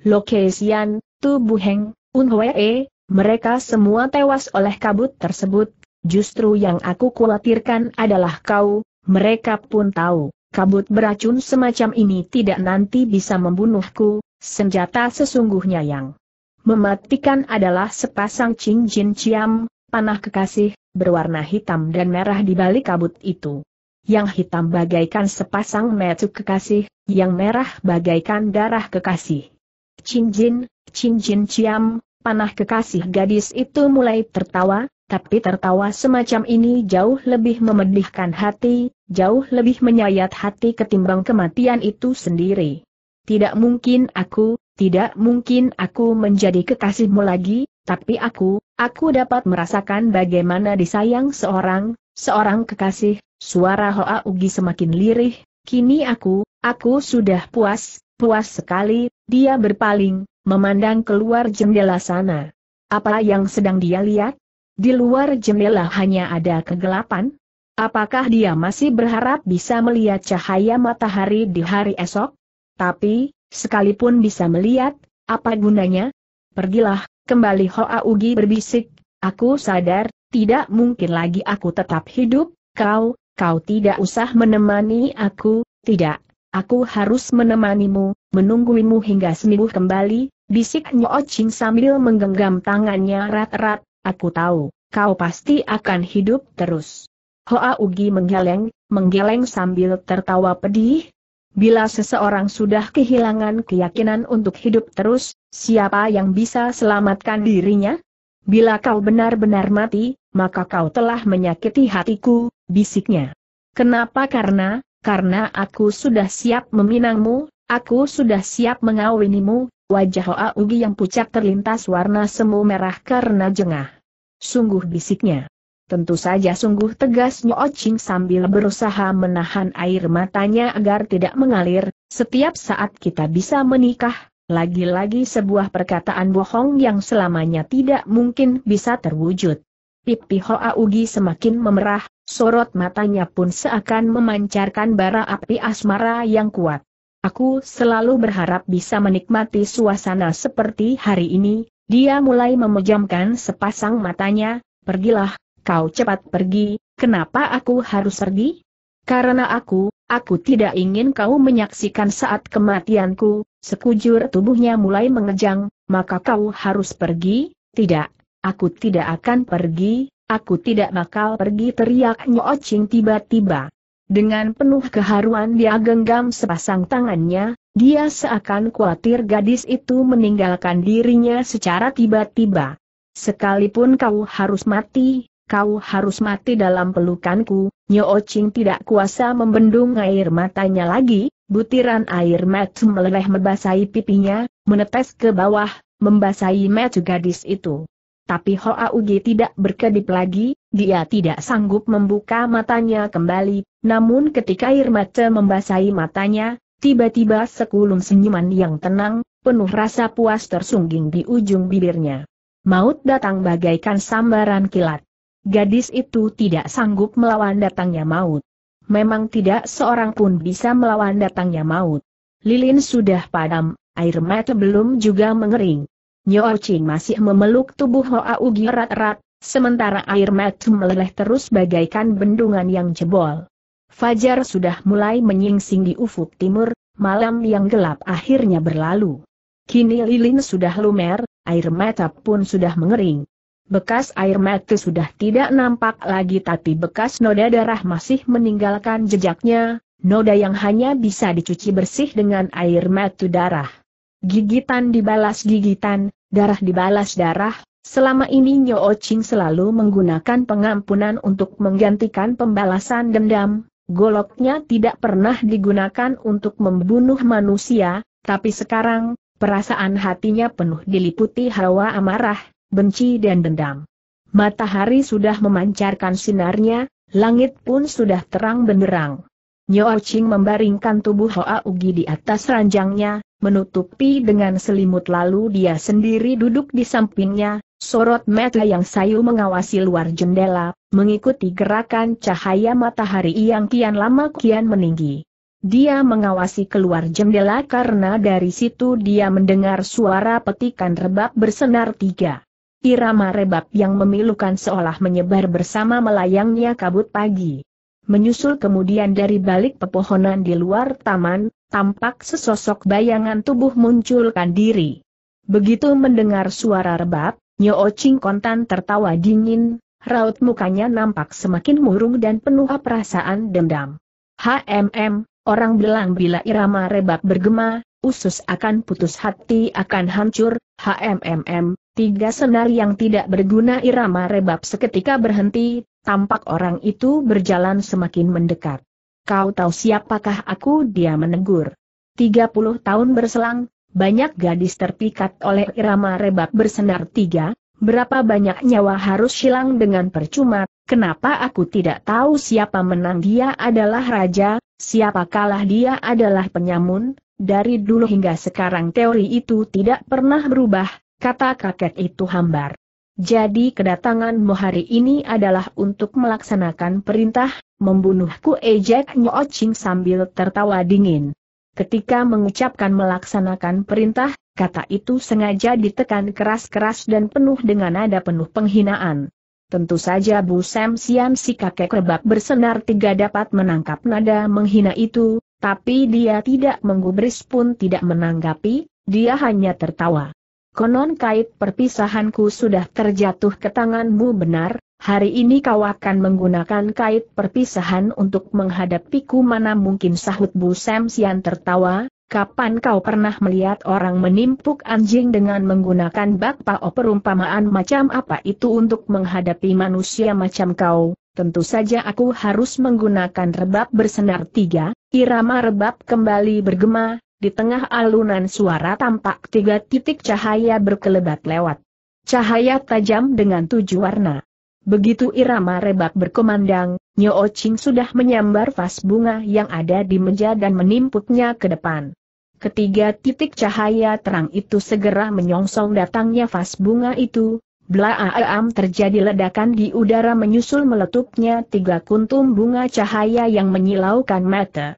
Lokesian, Tubuheng, Unhwee, mereka semua tewas oleh kabut tersebut, justru yang aku khawatirkan adalah kau, mereka pun tahu, kabut beracun semacam ini tidak nanti bisa membunuhku, senjata sesungguhnya yang mematikan adalah sepasang cincin ciam, panah kekasih, berwarna hitam dan merah di balik kabut itu yang hitam bagaikan sepasang metu kekasih, yang merah bagaikan darah kekasih. Cincin, cincin ciam, panah kekasih gadis itu mulai tertawa, tapi tertawa semacam ini jauh lebih memedihkan hati, jauh lebih menyayat hati ketimbang kematian itu sendiri. Tidak mungkin aku, tidak mungkin aku menjadi kekasihmu lagi, tapi aku, aku dapat merasakan bagaimana disayang seorang, seorang kekasih, Suara Hoa Ugi semakin lirih, kini aku, aku sudah puas, puas sekali, dia berpaling, memandang keluar jendela sana. Apa yang sedang dia lihat? Di luar jendela hanya ada kegelapan? Apakah dia masih berharap bisa melihat cahaya matahari di hari esok? Tapi, sekalipun bisa melihat, apa gunanya? Pergilah, kembali Hoa Ugi berbisik, aku sadar, tidak mungkin lagi aku tetap hidup, kau, kau tidak usah menemani aku, tidak, aku harus menemanimu, menungguimu hingga sembuh kembali, bisik Nyo Ching sambil menggenggam tangannya rat-rat, aku tahu, kau pasti akan hidup terus. Hoa Ugi menggeleng, menggeleng sambil tertawa pedih. Bila seseorang sudah kehilangan keyakinan untuk hidup terus, siapa yang bisa selamatkan dirinya? Bila kau benar-benar mati, maka kau telah menyakiti hatiku, bisiknya. Kenapa karena, karena aku sudah siap meminangmu, aku sudah siap mengawinimu, wajah Hoa Ugi yang pucat terlintas warna semu merah karena jengah. Sungguh bisiknya. Tentu saja sungguh tegas Nyocing sambil berusaha menahan air matanya agar tidak mengalir, setiap saat kita bisa menikah, lagi-lagi sebuah perkataan bohong yang selamanya tidak mungkin bisa terwujud. Pipi Hoa Ugi semakin memerah, Sorot matanya pun seakan memancarkan bara api asmara yang kuat. Aku selalu berharap bisa menikmati suasana seperti hari ini, dia mulai memejamkan sepasang matanya, pergilah, kau cepat pergi, kenapa aku harus pergi? Karena aku, aku tidak ingin kau menyaksikan saat kematianku, sekujur tubuhnya mulai mengejang, maka kau harus pergi, tidak, aku tidak akan pergi, Aku tidak bakal pergi teriak Nyocing tiba-tiba. Dengan penuh keharuan dia genggam sepasang tangannya, dia seakan khawatir gadis itu meninggalkan dirinya secara tiba-tiba. Sekalipun kau harus mati, kau harus mati dalam pelukanku, Ching tidak kuasa membendung air matanya lagi, butiran air mata meleleh membasahi pipinya, menetes ke bawah, membasahi mata gadis itu tapi Hoa Ugi tidak berkedip lagi, dia tidak sanggup membuka matanya kembali, namun ketika air mata membasahi matanya, tiba-tiba sekulum senyuman yang tenang, penuh rasa puas tersungging di ujung bibirnya. Maut datang bagaikan sambaran kilat. Gadis itu tidak sanggup melawan datangnya maut. Memang tidak seorang pun bisa melawan datangnya maut. Lilin sudah padam, air mata belum juga mengering. Nyo Ching masih memeluk tubuh Hoa Ugi erat-erat, sementara air mata meleleh terus bagaikan bendungan yang jebol. Fajar sudah mulai menyingsing di ufuk timur, malam yang gelap akhirnya berlalu. Kini lilin sudah lumer, air mata pun sudah mengering. Bekas air mata sudah tidak nampak lagi tapi bekas noda darah masih meninggalkan jejaknya, noda yang hanya bisa dicuci bersih dengan air mata darah. Gigitan dibalas gigitan, Darah dibalas darah, selama ini Nyo Ching selalu menggunakan pengampunan untuk menggantikan pembalasan dendam, goloknya tidak pernah digunakan untuk membunuh manusia, tapi sekarang, perasaan hatinya penuh diliputi hawa amarah, benci dan dendam. Matahari sudah memancarkan sinarnya, langit pun sudah terang benderang. Nyo Ching membaringkan tubuh Hoa Ugi di atas ranjangnya, menutupi dengan selimut lalu dia sendiri duduk di sampingnya, sorot mata yang sayu mengawasi luar jendela, mengikuti gerakan cahaya matahari yang kian lama kian meninggi. Dia mengawasi keluar jendela karena dari situ dia mendengar suara petikan rebab bersenar tiga. Irama rebab yang memilukan seolah menyebar bersama melayangnya kabut pagi. Menyusul kemudian dari balik pepohonan di luar taman, tampak sesosok bayangan tubuh munculkan diri. Begitu mendengar suara rebab, Nyoo Ching kontan tertawa dingin, raut mukanya nampak semakin murung dan penuh perasaan dendam. HMM, orang bilang bila irama rebab bergema, usus akan putus hati akan hancur, HMM, tiga senar yang tidak berguna irama rebab seketika berhenti, Tampak orang itu berjalan semakin mendekat. Kau tahu siapakah aku? Dia menegur. 30 tahun berselang, banyak gadis terpikat oleh irama rebab bersenar tiga, berapa banyak nyawa harus hilang dengan percuma, kenapa aku tidak tahu siapa menang dia adalah raja, siapa kalah dia adalah penyamun, dari dulu hingga sekarang teori itu tidak pernah berubah, kata kakek itu hambar. Jadi kedatanganmu hari ini adalah untuk melaksanakan perintah, membunuhku ejek Nyo Ching sambil tertawa dingin. Ketika mengucapkan melaksanakan perintah, kata itu sengaja ditekan keras-keras dan penuh dengan nada penuh penghinaan. Tentu saja Bu Sam Sian si kakek rebak bersenar tiga dapat menangkap nada menghina itu, tapi dia tidak menggubris pun tidak menanggapi, dia hanya tertawa konon kait perpisahanku sudah terjatuh ke tanganmu benar, hari ini kau akan menggunakan kait perpisahan untuk menghadapiku mana mungkin sahut Bu Samsian tertawa, kapan kau pernah melihat orang menimpuk anjing dengan menggunakan bakpao perumpamaan macam apa itu untuk menghadapi manusia macam kau, Tentu saja aku harus menggunakan rebab bersenar tiga, irama rebab kembali bergema, di tengah alunan suara tampak tiga titik cahaya berkelebat lewat. Cahaya tajam dengan tujuh warna. Begitu irama rebak berkumandang, Nyo Ching sudah menyambar vas bunga yang ada di meja dan menimputnya ke depan. Ketiga titik cahaya terang itu segera menyongsong datangnya vas bunga itu, Blaaam terjadi ledakan di udara menyusul meletupnya tiga kuntum bunga cahaya yang menyilaukan mata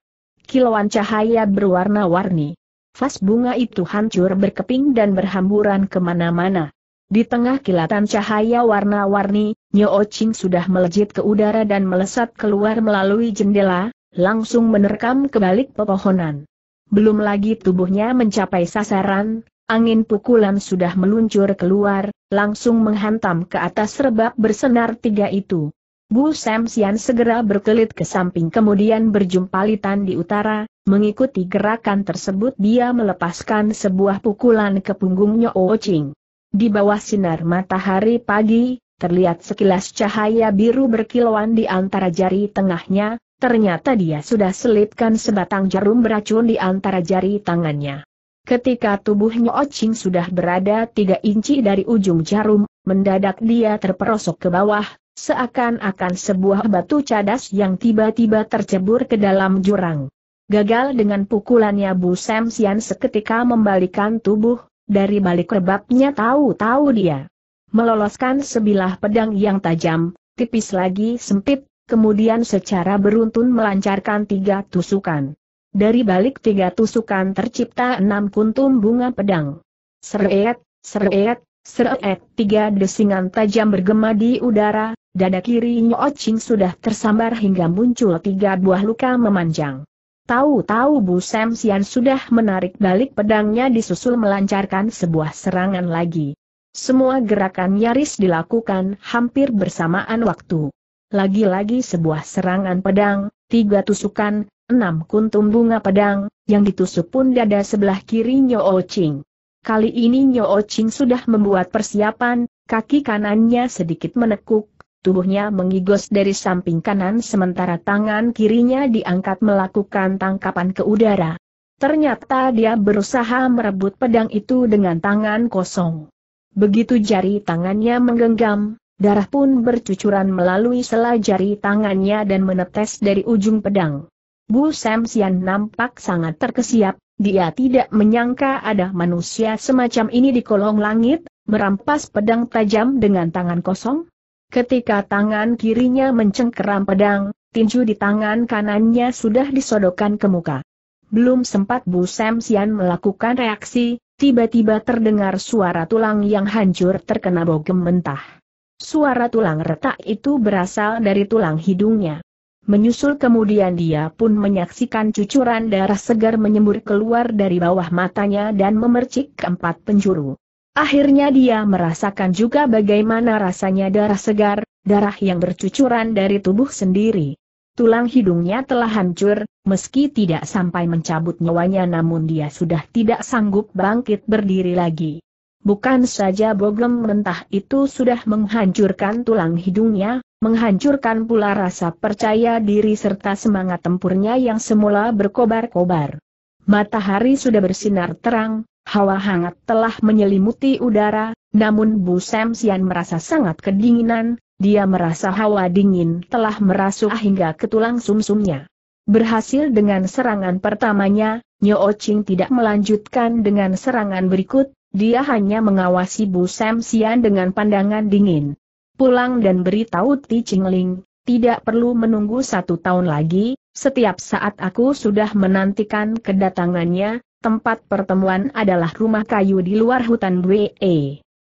kilauan cahaya berwarna-warni. Vas bunga itu hancur berkeping dan berhamburan kemana-mana. Di tengah kilatan cahaya warna-warni, Nyo Ching sudah melejit ke udara dan melesat keluar melalui jendela, langsung menerkam ke balik pepohonan. Belum lagi tubuhnya mencapai sasaran, angin pukulan sudah meluncur keluar, langsung menghantam ke atas rebab bersenar tiga itu. Bu Sam Sian segera berkelit ke samping kemudian berjumpa litan di utara, mengikuti gerakan tersebut dia melepaskan sebuah pukulan ke punggungnya Oo Ching. Di bawah sinar matahari pagi, terlihat sekilas cahaya biru berkilauan di antara jari tengahnya, ternyata dia sudah selipkan sebatang jarum beracun di antara jari tangannya. Ketika tubuhnya Ching sudah berada tiga inci dari ujung jarum, mendadak dia terperosok ke bawah, Seakan-akan sebuah batu cadas yang tiba-tiba tercebur ke dalam jurang. Gagal dengan pukulannya Bu Sam Sian seketika membalikan tubuh, dari balik rebabnya tahu-tahu dia. Meloloskan sebilah pedang yang tajam, tipis lagi sempit, kemudian secara beruntun melancarkan tiga tusukan. Dari balik tiga tusukan tercipta enam kuntum bunga pedang. Seret, seret, seret, tiga desingan tajam bergema di udara, dada kiri Ching sudah tersambar hingga muncul tiga buah luka memanjang. Tahu-tahu Bu Sam Sian sudah menarik balik pedangnya disusul melancarkan sebuah serangan lagi. Semua gerakan nyaris dilakukan hampir bersamaan waktu. Lagi-lagi sebuah serangan pedang, tiga tusukan, enam kuntum bunga pedang, yang ditusuk pun dada sebelah kiri Ching. Kali ini Ching sudah membuat persiapan, kaki kanannya sedikit menekuk, tubuhnya mengigos dari samping kanan sementara tangan kirinya diangkat melakukan tangkapan ke udara. Ternyata dia berusaha merebut pedang itu dengan tangan kosong. Begitu jari tangannya menggenggam, darah pun bercucuran melalui sela jari tangannya dan menetes dari ujung pedang. Bu Samsian nampak sangat terkesiap, dia tidak menyangka ada manusia semacam ini di kolong langit, merampas pedang tajam dengan tangan kosong, Ketika tangan kirinya mencengkeram pedang, tinju di tangan kanannya sudah disodokkan ke muka. Belum sempat Bu Sam melakukan reaksi, tiba-tiba terdengar suara tulang yang hancur terkena bogem mentah. Suara tulang retak itu berasal dari tulang hidungnya. Menyusul kemudian dia pun menyaksikan cucuran darah segar menyembur keluar dari bawah matanya dan memercik keempat penjuru. Akhirnya dia merasakan juga bagaimana rasanya darah segar, darah yang bercucuran dari tubuh sendiri. Tulang hidungnya telah hancur, meski tidak sampai mencabut nyawanya namun dia sudah tidak sanggup bangkit berdiri lagi. Bukan saja bogem mentah itu sudah menghancurkan tulang hidungnya, menghancurkan pula rasa percaya diri serta semangat tempurnya yang semula berkobar-kobar. Matahari sudah bersinar terang, Hawa hangat telah menyelimuti udara, namun Bu Sam Sian merasa sangat kedinginan, dia merasa hawa dingin telah merasuk hingga ke tulang sumsumnya. Berhasil dengan serangan pertamanya, Nyo Ching tidak melanjutkan dengan serangan berikut, dia hanya mengawasi Bu Sam Sian dengan pandangan dingin. Pulang dan beritahu Ti Cingling, tidak perlu menunggu satu tahun lagi, setiap saat aku sudah menantikan kedatangannya, Tempat pertemuan adalah rumah kayu di luar hutan Bwe.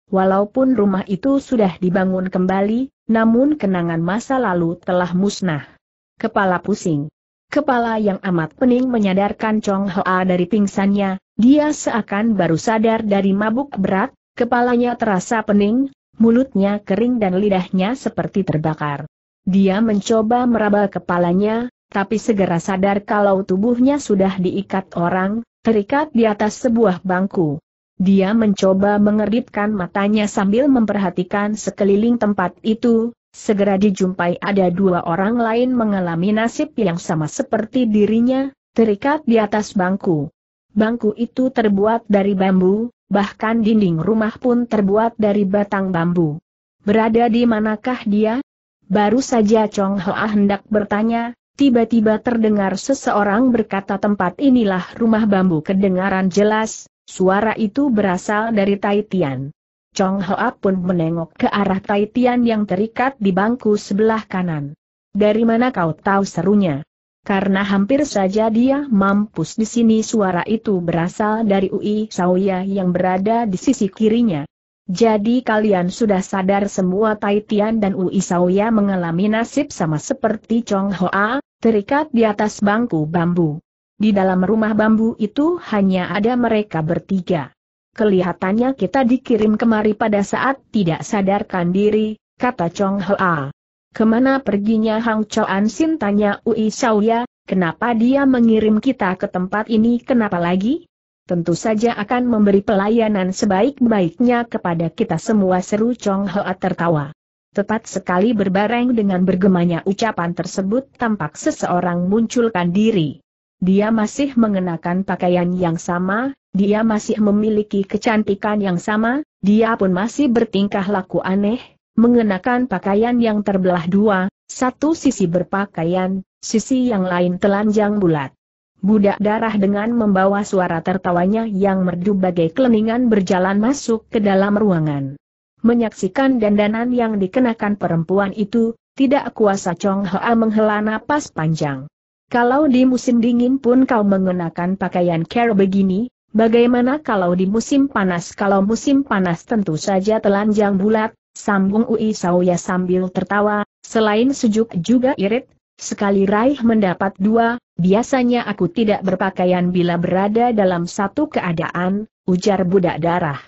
Walaupun rumah itu sudah dibangun kembali, namun kenangan masa lalu telah musnah. Kepala pusing. Kepala yang amat pening menyadarkan Chong Hoa dari pingsannya, dia seakan baru sadar dari mabuk berat, kepalanya terasa pening, mulutnya kering dan lidahnya seperti terbakar. Dia mencoba meraba kepalanya, tapi segera sadar kalau tubuhnya sudah diikat orang, terikat di atas sebuah bangku. Dia mencoba mengeripkan matanya sambil memperhatikan sekeliling tempat itu, segera dijumpai ada dua orang lain mengalami nasib yang sama seperti dirinya, terikat di atas bangku. Bangku itu terbuat dari bambu, bahkan dinding rumah pun terbuat dari batang bambu. Berada di manakah dia? Baru saja Chong Hoa hendak bertanya, Tiba-tiba terdengar seseorang berkata tempat inilah rumah bambu kedengaran jelas, suara itu berasal dari Tian. Chong Hoa pun menengok ke arah Tian yang terikat di bangku sebelah kanan. Dari mana kau tahu serunya? Karena hampir saja dia mampus di sini suara itu berasal dari Ui Sauya yang berada di sisi kirinya. Jadi kalian sudah sadar semua Tai Tian dan Ui Sauya mengalami nasib sama seperti Chong Hoa, terikat di atas bangku bambu. Di dalam rumah bambu itu hanya ada mereka bertiga. Kelihatannya kita dikirim kemari pada saat tidak sadarkan diri, kata Chong Hoa. Kemana perginya Hang Choan Sin tanya Ui Sauya, kenapa dia mengirim kita ke tempat ini kenapa lagi? tentu saja akan memberi pelayanan sebaik-baiknya kepada kita semua seru Chong Hoa tertawa. Tepat sekali berbareng dengan bergemanya ucapan tersebut tampak seseorang munculkan diri. Dia masih mengenakan pakaian yang sama, dia masih memiliki kecantikan yang sama, dia pun masih bertingkah laku aneh, mengenakan pakaian yang terbelah dua, satu sisi berpakaian, sisi yang lain telanjang bulat. Budak darah dengan membawa suara tertawanya yang merdu bagai keleningan berjalan masuk ke dalam ruangan. Menyaksikan dandanan yang dikenakan perempuan itu, tidak kuasa Chong Hoa menghela napas panjang. Kalau di musim dingin pun kau mengenakan pakaian care begini, bagaimana kalau di musim panas? Kalau musim panas tentu saja telanjang bulat, sambung Ui Sauya sambil tertawa, selain sejuk juga irit, Sekali raih mendapat dua, biasanya aku tidak berpakaian bila berada dalam satu keadaan, ujar budak darah.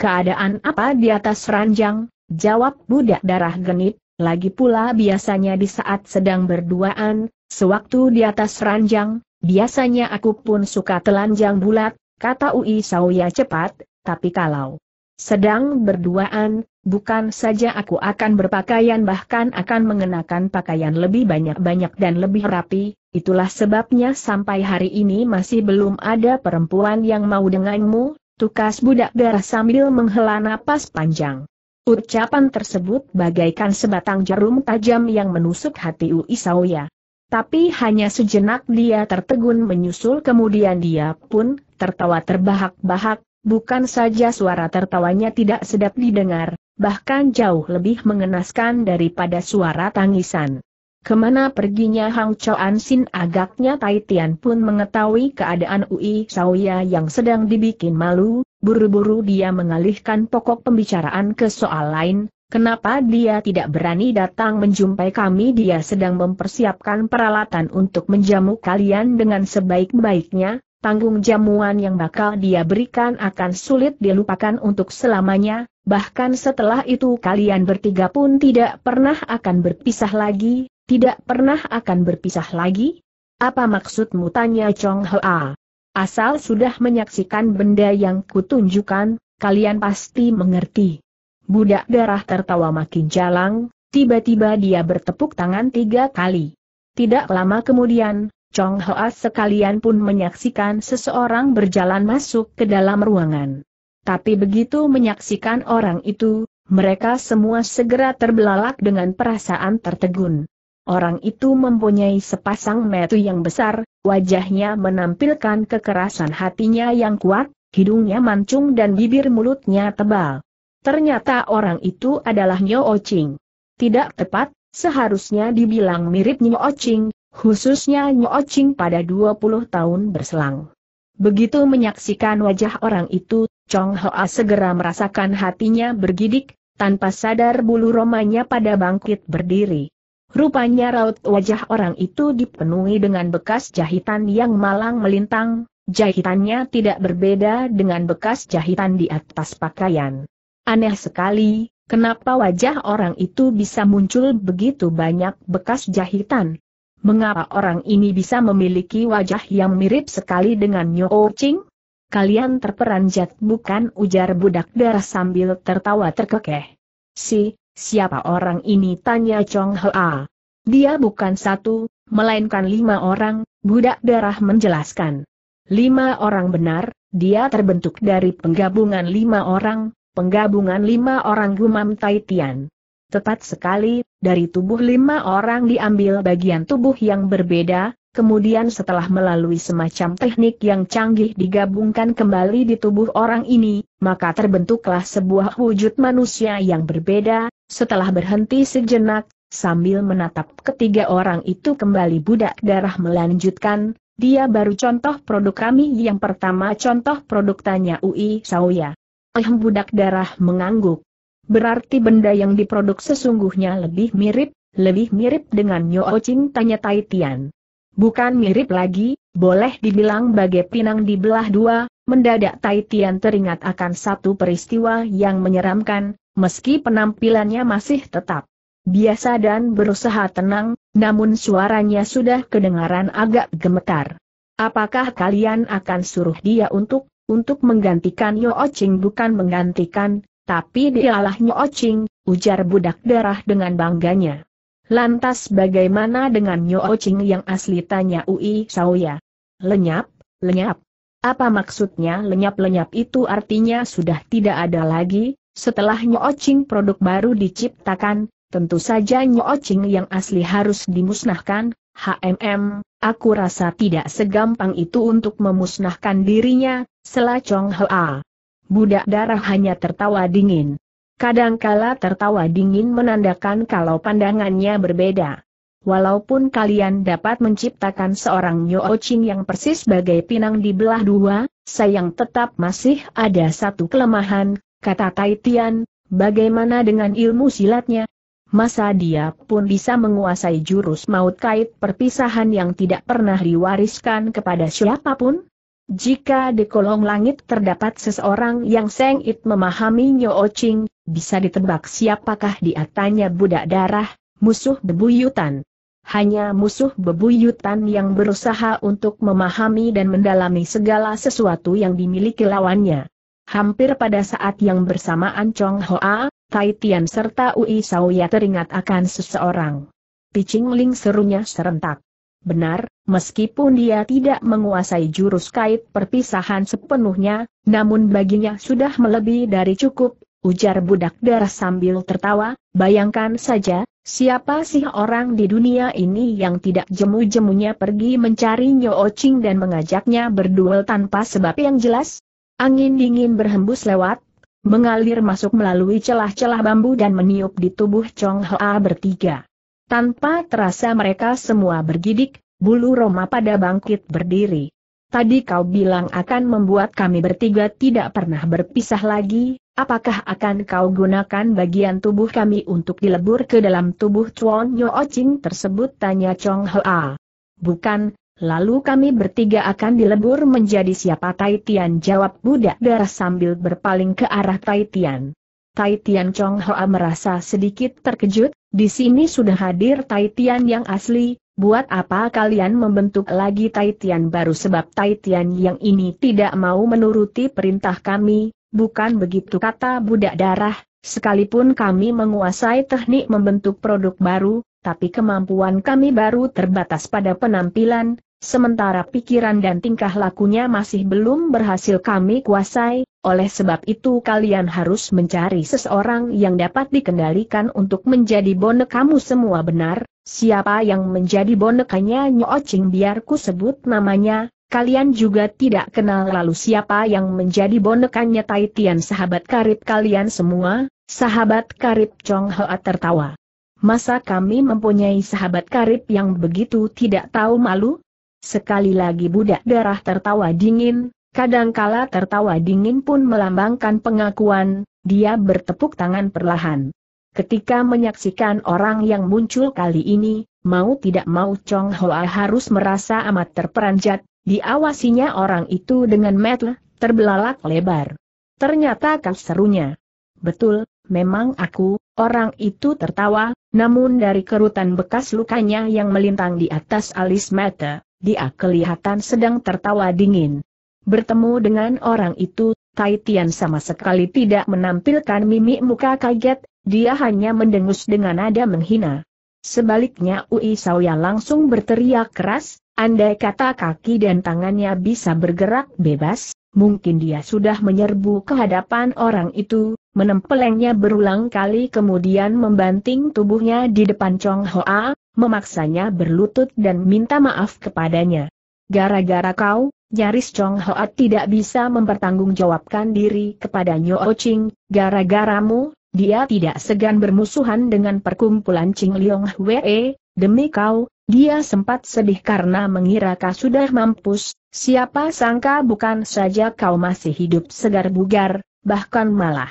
Keadaan apa di atas ranjang? Jawab budak darah genit, lagi pula biasanya di saat sedang berduaan, sewaktu di atas ranjang, biasanya aku pun suka telanjang bulat, kata Ui Sauya cepat, tapi kalau sedang berduaan, bukan saja aku akan berpakaian bahkan akan mengenakan pakaian lebih banyak-banyak dan lebih rapi, itulah sebabnya sampai hari ini masih belum ada perempuan yang mau denganmu, tukas budak darah sambil menghela napas panjang. Ucapan tersebut bagaikan sebatang jarum tajam yang menusuk hati Uisauya. Tapi hanya sejenak dia tertegun menyusul kemudian dia pun tertawa terbahak-bahak, Bukan saja suara tertawanya tidak sedap didengar, bahkan jauh lebih mengenaskan daripada suara tangisan. Kemana perginya Hang Choan Sin agaknya Tai Tian pun mengetahui keadaan Ui Sauya yang sedang dibikin malu, buru-buru dia mengalihkan pokok pembicaraan ke soal lain, kenapa dia tidak berani datang menjumpai kami dia sedang mempersiapkan peralatan untuk menjamu kalian dengan sebaik-baiknya, tanggung jamuan yang bakal dia berikan akan sulit dilupakan untuk selamanya, bahkan setelah itu kalian bertiga pun tidak pernah akan berpisah lagi, tidak pernah akan berpisah lagi? Apa maksudmu tanya Chong Hoa? Asal sudah menyaksikan benda yang kutunjukkan, kalian pasti mengerti. Budak darah tertawa makin jalang, tiba-tiba dia bertepuk tangan tiga kali. Tidak lama kemudian, Chong Hoa sekalian pun menyaksikan seseorang berjalan masuk ke dalam ruangan. Tapi begitu menyaksikan orang itu, mereka semua segera terbelalak dengan perasaan tertegun. Orang itu mempunyai sepasang metu yang besar, wajahnya menampilkan kekerasan hatinya yang kuat, hidungnya mancung dan bibir mulutnya tebal. Ternyata orang itu adalah Nyo Oching. Tidak tepat, seharusnya dibilang mirip Nyo Oching, khususnya Nyocing pada 20 tahun berselang. Begitu menyaksikan wajah orang itu, Chong Hoa segera merasakan hatinya bergidik, tanpa sadar bulu romanya pada bangkit berdiri. Rupanya raut wajah orang itu dipenuhi dengan bekas jahitan yang malang melintang, jahitannya tidak berbeda dengan bekas jahitan di atas pakaian. Aneh sekali, kenapa wajah orang itu bisa muncul begitu banyak bekas jahitan? mengapa orang ini bisa memiliki wajah yang mirip sekali dengan Nyo oh Ching? Kalian terperanjat bukan ujar budak darah sambil tertawa terkekeh. Si, siapa orang ini tanya Chong Hea. Dia bukan satu, melainkan lima orang, budak darah menjelaskan. Lima orang benar, dia terbentuk dari penggabungan lima orang, penggabungan lima orang gumam Taitian. Tepat sekali, dari tubuh lima orang diambil bagian tubuh yang berbeda, kemudian setelah melalui semacam teknik yang canggih digabungkan kembali di tubuh orang ini, maka terbentuklah sebuah wujud manusia yang berbeda, setelah berhenti sejenak, sambil menatap ketiga orang itu kembali budak darah melanjutkan, dia baru contoh produk kami yang pertama contoh produk tanya UI Sauya. Eh budak darah mengangguk. Berarti benda yang diproduk sesungguhnya lebih mirip, lebih mirip dengan Nyo Ching tanya Tai Tian. Bukan mirip lagi, boleh dibilang bagai pinang dibelah dua, mendadak Tai Tian teringat akan satu peristiwa yang menyeramkan, meski penampilannya masih tetap biasa dan berusaha tenang, namun suaranya sudah kedengaran agak gemetar. Apakah kalian akan suruh dia untuk, untuk menggantikan Yo Ching bukan menggantikan, tapi dialah Nyoocing, ujar budak darah dengan bangganya. Lantas bagaimana dengan Nyoocing yang asli tanya Ui Saoya? Lenyap, lenyap. Apa maksudnya lenyap-lenyap itu artinya sudah tidak ada lagi, setelah Nyoocing produk baru diciptakan, tentu saja Nyoocing yang asli harus dimusnahkan, HMM, aku rasa tidak segampang itu untuk memusnahkan dirinya, selacong Hoa. Budak darah hanya tertawa dingin. Kadangkala tertawa dingin menandakan kalau pandangannya berbeda. Walaupun kalian dapat menciptakan seorang Ching yang persis bagai pinang di belah dua, sayang tetap masih ada satu kelemahan, kata Tai Tian, bagaimana dengan ilmu silatnya? Masa dia pun bisa menguasai jurus maut kait perpisahan yang tidak pernah diwariskan kepada siapapun? Jika di kolong langit terdapat seseorang yang sengit memahami Nyo Ching, bisa ditebak siapakah dia tanya budak darah, musuh bebuyutan. Hanya musuh bebuyutan yang berusaha untuk memahami dan mendalami segala sesuatu yang dimiliki lawannya. Hampir pada saat yang bersamaan Chong Hoa, Tai Tian serta Ui ya teringat akan seseorang. Picing Ling serunya serentak. Benar, meskipun dia tidak menguasai jurus kait perpisahan sepenuhnya, namun baginya sudah melebihi dari cukup, ujar budak darah sambil tertawa, bayangkan saja, siapa sih orang di dunia ini yang tidak jemu-jemunya pergi mencari Nyo Ching dan mengajaknya berduel tanpa sebab yang jelas? Angin dingin berhembus lewat, mengalir masuk melalui celah-celah bambu dan meniup di tubuh Chong Hoa bertiga. Tanpa terasa mereka semua bergidik, bulu Roma pada bangkit berdiri. Tadi kau bilang akan membuat kami bertiga tidak pernah berpisah lagi, apakah akan kau gunakan bagian tubuh kami untuk dilebur ke dalam tubuh Chuan Yo Ching tersebut? Tanya Chong Hoa. Bukan, lalu kami bertiga akan dilebur menjadi siapa Tai Tian jawab budak darah sambil berpaling ke arah Tai Tian. Tai Tian Chong Hoa merasa sedikit terkejut, di sini sudah hadir Tai Tian yang asli, buat apa kalian membentuk lagi Tai Tian baru sebab Tai Tian yang ini tidak mau menuruti perintah kami, bukan begitu kata budak darah, sekalipun kami menguasai teknik membentuk produk baru, tapi kemampuan kami baru terbatas pada penampilan, Sementara pikiran dan tingkah lakunya masih belum berhasil kami kuasai, oleh sebab itu kalian harus mencari seseorang yang dapat dikendalikan untuk menjadi bonek kamu semua benar, siapa yang menjadi bonekanya Nyoocing biar ku sebut namanya, kalian juga tidak kenal lalu siapa yang menjadi bonekanya Tian sahabat karib kalian semua, sahabat karib Chong Hoa tertawa. Masa kami mempunyai sahabat karib yang begitu tidak tahu malu? Sekali lagi budak darah tertawa dingin, kadangkala tertawa dingin pun melambangkan pengakuan, dia bertepuk tangan perlahan. Ketika menyaksikan orang yang muncul kali ini, mau tidak mau Chong Hoa harus merasa amat terperanjat, diawasinya orang itu dengan metel, terbelalak lebar. Ternyata serunya. Betul, memang aku, orang itu tertawa, namun dari kerutan bekas lukanya yang melintang di atas alis mata, dia kelihatan sedang tertawa dingin. Bertemu dengan orang itu, Tai Tian sama sekali tidak menampilkan mimik muka kaget, dia hanya mendengus dengan nada menghina. Sebaliknya Ui Sauya langsung berteriak keras, andai kata kaki dan tangannya bisa bergerak bebas, mungkin dia sudah menyerbu ke hadapan orang itu, menempelengnya berulang kali kemudian membanting tubuhnya di depan Chong Hoa, memaksanya berlutut dan minta maaf kepadanya. Gara-gara kau, nyaris Chong Hoat tidak bisa mempertanggungjawabkan diri kepada Nyo Ching, gara-garamu, dia tidak segan bermusuhan dengan perkumpulan Ching Liong Hwee, demi kau, dia sempat sedih karena mengira kau sudah mampus, siapa sangka bukan saja kau masih hidup segar bugar, bahkan malah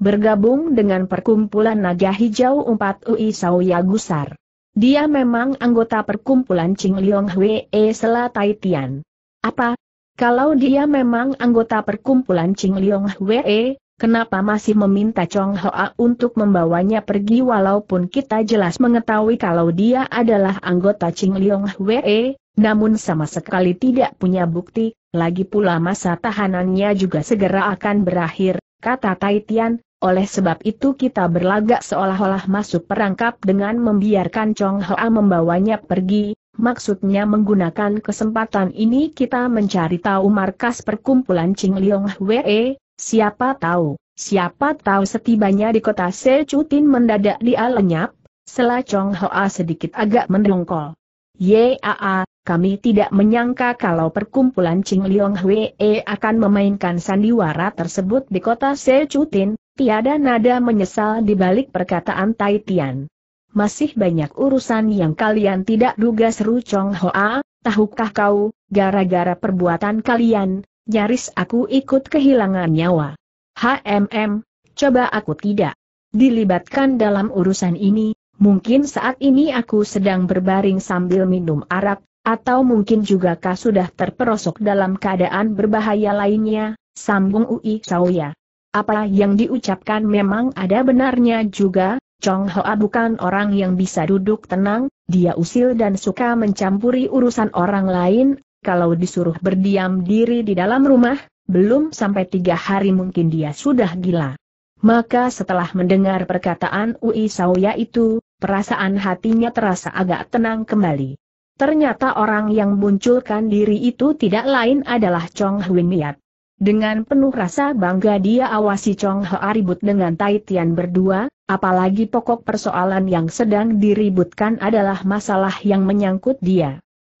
bergabung dengan perkumpulan naga hijau Empat Ui Sauya Gusar. Dia memang anggota perkumpulan Ching Liong Hwee Selatai Tian. Apa? Kalau dia memang anggota perkumpulan Ching Liong Hwee, kenapa masih meminta Chong Hoa untuk membawanya pergi walaupun kita jelas mengetahui kalau dia adalah anggota Ching Liong Hwee, namun sama sekali tidak punya bukti, lagi pula masa tahanannya juga segera akan berakhir, kata Tai Tian, oleh sebab itu kita berlagak seolah-olah masuk perangkap dengan membiarkan Chong Hoa membawanya pergi, maksudnya menggunakan kesempatan ini kita mencari tahu markas perkumpulan Ching Liong Hwee, siapa tahu, siapa tahu setibanya di kota Sechutin mendadak dia lenyap, selah Chong Hoa sedikit agak mendongkol. Yaa, kami tidak menyangka kalau perkumpulan Ching Liong Hwee akan memainkan sandiwara tersebut di kota Sechutin, Tiada nada menyesal di balik perkataan Tai Tian. Masih banyak urusan yang kalian tidak duga seru Chong Hoa, tahukah kau, gara-gara perbuatan kalian, nyaris aku ikut kehilangan nyawa. HMM, coba aku tidak dilibatkan dalam urusan ini, mungkin saat ini aku sedang berbaring sambil minum arak, atau mungkin juga kau sudah terperosok dalam keadaan berbahaya lainnya, sambung Ui Sauya. Apa yang diucapkan memang ada benarnya juga, Chong Hoa bukan orang yang bisa duduk tenang, dia usil dan suka mencampuri urusan orang lain, kalau disuruh berdiam diri di dalam rumah, belum sampai tiga hari mungkin dia sudah gila. Maka setelah mendengar perkataan Ui Sauya itu, perasaan hatinya terasa agak tenang kembali. Ternyata orang yang munculkan diri itu tidak lain adalah Chong Huimiat. Dengan penuh rasa bangga dia awasi Chong Hoa ribut dengan Tai Tian berdua, apalagi pokok persoalan yang sedang diributkan adalah masalah yang menyangkut dia.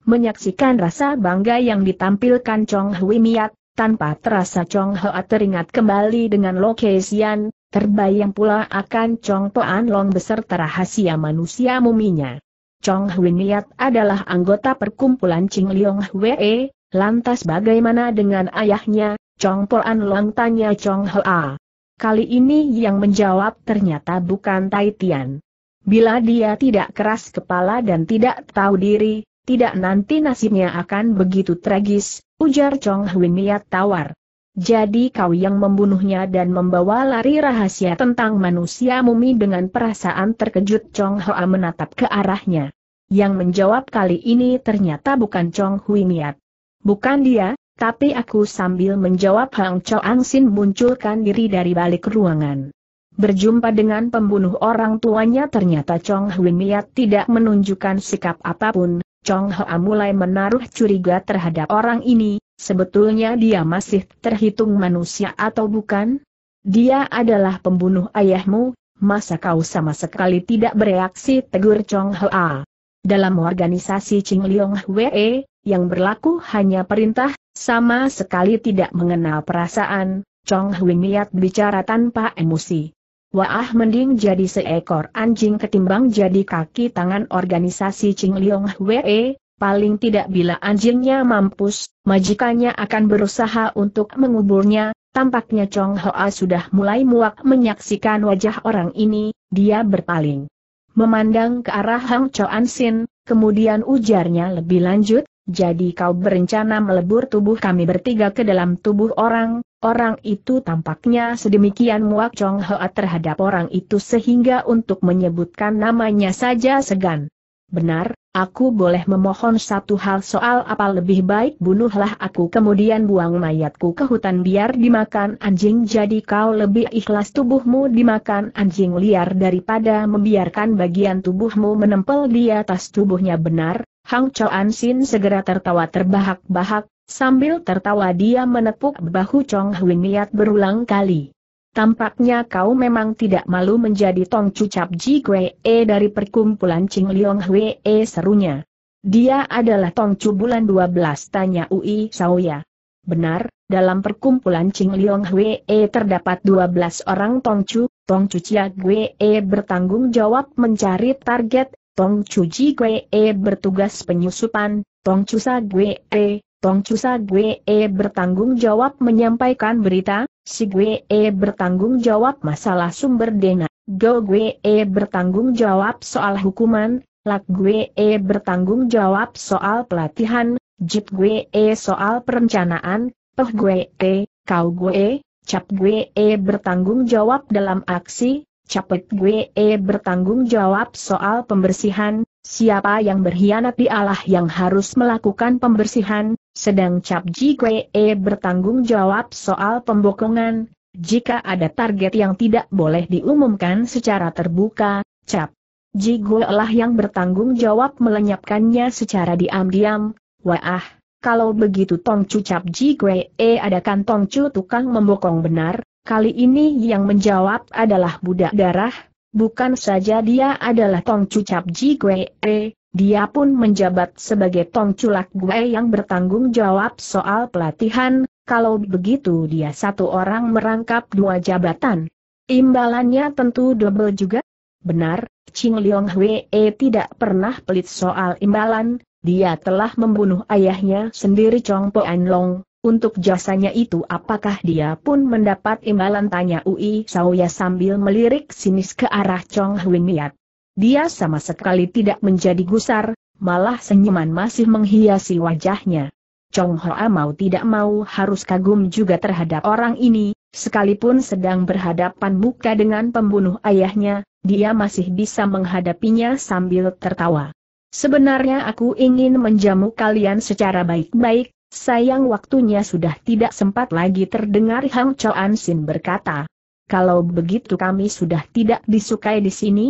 Menyaksikan rasa bangga yang ditampilkan Chong Hui Miat, tanpa terasa Chong Hoa teringat kembali dengan Lo Sian, terbayang pula akan Chong Toan Long beserta rahasia manusia muminya. Chong Hui Miat adalah anggota perkumpulan Ching Leong Hwee, lantas bagaimana dengan ayahnya, Chong Po Long tanya Chong Hoa. Kali ini yang menjawab ternyata bukan Tai Tian. Bila dia tidak keras kepala dan tidak tahu diri, tidak nanti nasibnya akan begitu tragis, ujar Chong Hui niat tawar. Jadi kau yang membunuhnya dan membawa lari rahasia tentang manusia mumi dengan perasaan terkejut Chong Hoa menatap ke arahnya. Yang menjawab kali ini ternyata bukan Chong Hui niat. Bukan dia, tapi aku sambil menjawab Hang Choang Sin munculkan diri dari balik ruangan. Berjumpa dengan pembunuh orang tuanya ternyata Chong Hui Miat tidak menunjukkan sikap apapun, Chong Hua mulai menaruh curiga terhadap orang ini, sebetulnya dia masih terhitung manusia atau bukan? Dia adalah pembunuh ayahmu, masa kau sama sekali tidak bereaksi tegur Chong Hua. Dalam organisasi Ching Liong Hwe, yang berlaku hanya perintah, sama sekali tidak mengenal perasaan, Chong Hui niat bicara tanpa emosi. Wah mending jadi seekor anjing ketimbang jadi kaki tangan organisasi Ching Leong Hwee, paling tidak bila anjingnya mampus, majikannya akan berusaha untuk menguburnya, tampaknya Chong Hoa sudah mulai muak menyaksikan wajah orang ini, dia berpaling. Memandang ke arah Hang Choan Sin, kemudian ujarnya lebih lanjut, jadi kau berencana melebur tubuh kami bertiga ke dalam tubuh orang, orang itu tampaknya sedemikian muak Chong Hoa terhadap orang itu sehingga untuk menyebutkan namanya saja segan. Benar, aku boleh memohon satu hal soal apa lebih baik bunuhlah aku kemudian buang mayatku ke hutan biar dimakan anjing jadi kau lebih ikhlas tubuhmu dimakan anjing liar daripada membiarkan bagian tubuhmu menempel di atas tubuhnya benar, Hang Choan Sin segera tertawa terbahak-bahak, sambil tertawa dia menepuk bahu Chong Hui niat berulang kali. Tampaknya kau memang tidak malu menjadi Tong Cucap Ji Kwe E dari perkumpulan Ching Leong Hui E serunya. Dia adalah Tong Cu bulan 12 tanya Ui Sauya. Benar, dalam perkumpulan Ching Leong Hui E terdapat 12 orang Tong Cu, Tong Cu Chia Gue E bertanggung jawab mencari target Tong Chu Ji e bertugas penyusupan, Tong Chu Sa Gue, e, Tong Chu Sa e bertanggung jawab menyampaikan berita, Si Gue bertanggung jawab masalah sumber dana, Go Gue bertanggung jawab soal hukuman, Lak Gue bertanggung jawab soal pelatihan, Jip Gue e soal perencanaan, Peh Gue, e, Kau Gue, Cap Gue bertanggung jawab dalam aksi, Capek gue e bertanggung jawab soal pembersihan, siapa yang berkhianat dialah yang harus melakukan pembersihan, sedang Cap Ji Gue e bertanggung jawab soal pembokongan, jika ada target yang tidak boleh diumumkan secara terbuka, Cap. Ji Gue lah yang bertanggung jawab melenyapkannya secara diam-diam, wah, kalau begitu Tong Cu Cap Ji Gue e eh, adakan Tong Cu tukang membokong benar, Kali ini yang menjawab adalah budak darah, bukan saja dia adalah Tong Cu Cap Ji e. dia pun menjabat sebagai Tong Culak Gwe yang bertanggung jawab soal pelatihan, kalau begitu dia satu orang merangkap dua jabatan. Imbalannya tentu double juga. Benar, Ching Leong Hwee tidak pernah pelit soal imbalan, dia telah membunuh ayahnya sendiri Chong Poan Long, untuk jasanya itu apakah dia pun mendapat imbalan tanya Ui Sauya sambil melirik sinis ke arah Chong Hui Miat. Dia sama sekali tidak menjadi gusar, malah senyuman masih menghiasi wajahnya. Chong Hoa mau tidak mau harus kagum juga terhadap orang ini, sekalipun sedang berhadapan muka dengan pembunuh ayahnya, dia masih bisa menghadapinya sambil tertawa. Sebenarnya aku ingin menjamu kalian secara baik-baik, Sayang waktunya sudah tidak sempat lagi terdengar Hang Choan Sin berkata. Kalau begitu kami sudah tidak disukai di sini?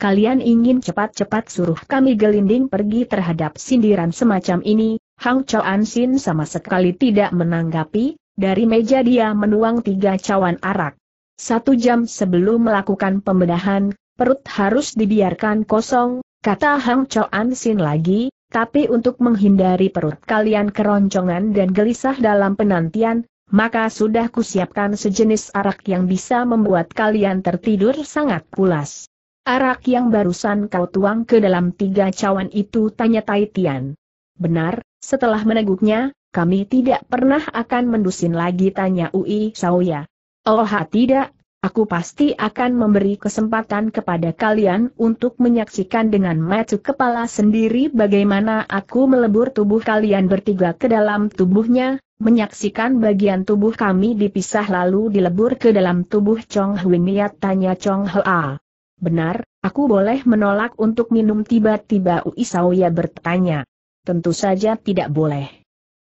Kalian ingin cepat-cepat suruh kami gelinding pergi terhadap sindiran semacam ini? Hang Choan Sin sama sekali tidak menanggapi, dari meja dia menuang tiga cawan arak. Satu jam sebelum melakukan pembedahan, perut harus dibiarkan kosong, kata Hang Choan Sin lagi, tapi untuk menghindari perut kalian keroncongan dan gelisah dalam penantian, maka sudah kusiapkan sejenis arak yang bisa membuat kalian tertidur sangat pulas. Arak yang barusan kau tuang ke dalam tiga cawan itu tanya Tai Tian. Benar, setelah meneguknya, kami tidak pernah akan mendusin lagi tanya Ui Sauya. Oh tidak, Aku pasti akan memberi kesempatan kepada kalian untuk menyaksikan dengan mata kepala sendiri bagaimana aku melebur tubuh kalian bertiga ke dalam tubuhnya, menyaksikan bagian tubuh kami dipisah lalu dilebur ke dalam tubuh Chong Hui Niat tanya Chong Hoa. Benar, aku boleh menolak untuk minum tiba-tiba Uisauya bertanya. Tentu saja tidak boleh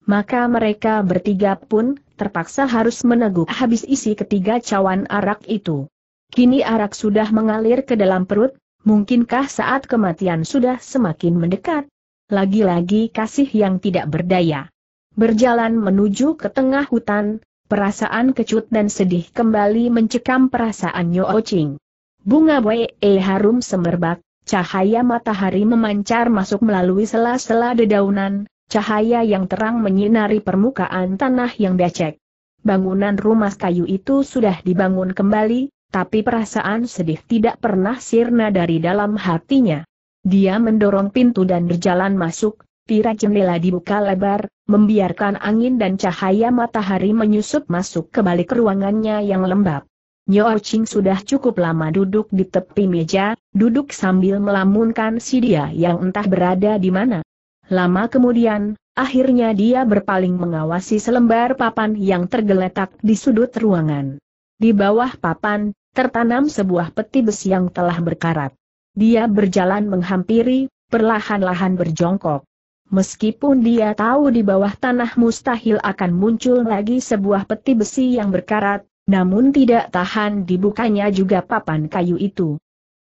maka mereka bertiga pun terpaksa harus meneguk habis isi ketiga cawan arak itu. Kini arak sudah mengalir ke dalam perut, mungkinkah saat kematian sudah semakin mendekat? Lagi-lagi kasih yang tidak berdaya. Berjalan menuju ke tengah hutan, perasaan kecut dan sedih kembali mencekam perasaan Yo Ching. Bunga Wei e harum semerbak, cahaya matahari memancar masuk melalui sela-sela dedaunan, Cahaya yang terang menyinari permukaan tanah yang becek. Bangunan rumah kayu itu sudah dibangun kembali, tapi perasaan sedih tidak pernah sirna dari dalam hatinya. Dia mendorong pintu dan berjalan masuk, tirai jendela dibuka lebar, membiarkan angin dan cahaya matahari menyusup masuk ke balik ruangannya yang lembab. Nyo Ching sudah cukup lama duduk di tepi meja, duduk sambil melamunkan si dia yang entah berada di mana. Lama kemudian, akhirnya dia berpaling mengawasi selembar papan yang tergeletak di sudut ruangan. Di bawah papan, tertanam sebuah peti besi yang telah berkarat. Dia berjalan menghampiri, perlahan-lahan berjongkok. Meskipun dia tahu di bawah tanah mustahil akan muncul lagi sebuah peti besi yang berkarat, namun tidak tahan dibukanya juga papan kayu itu.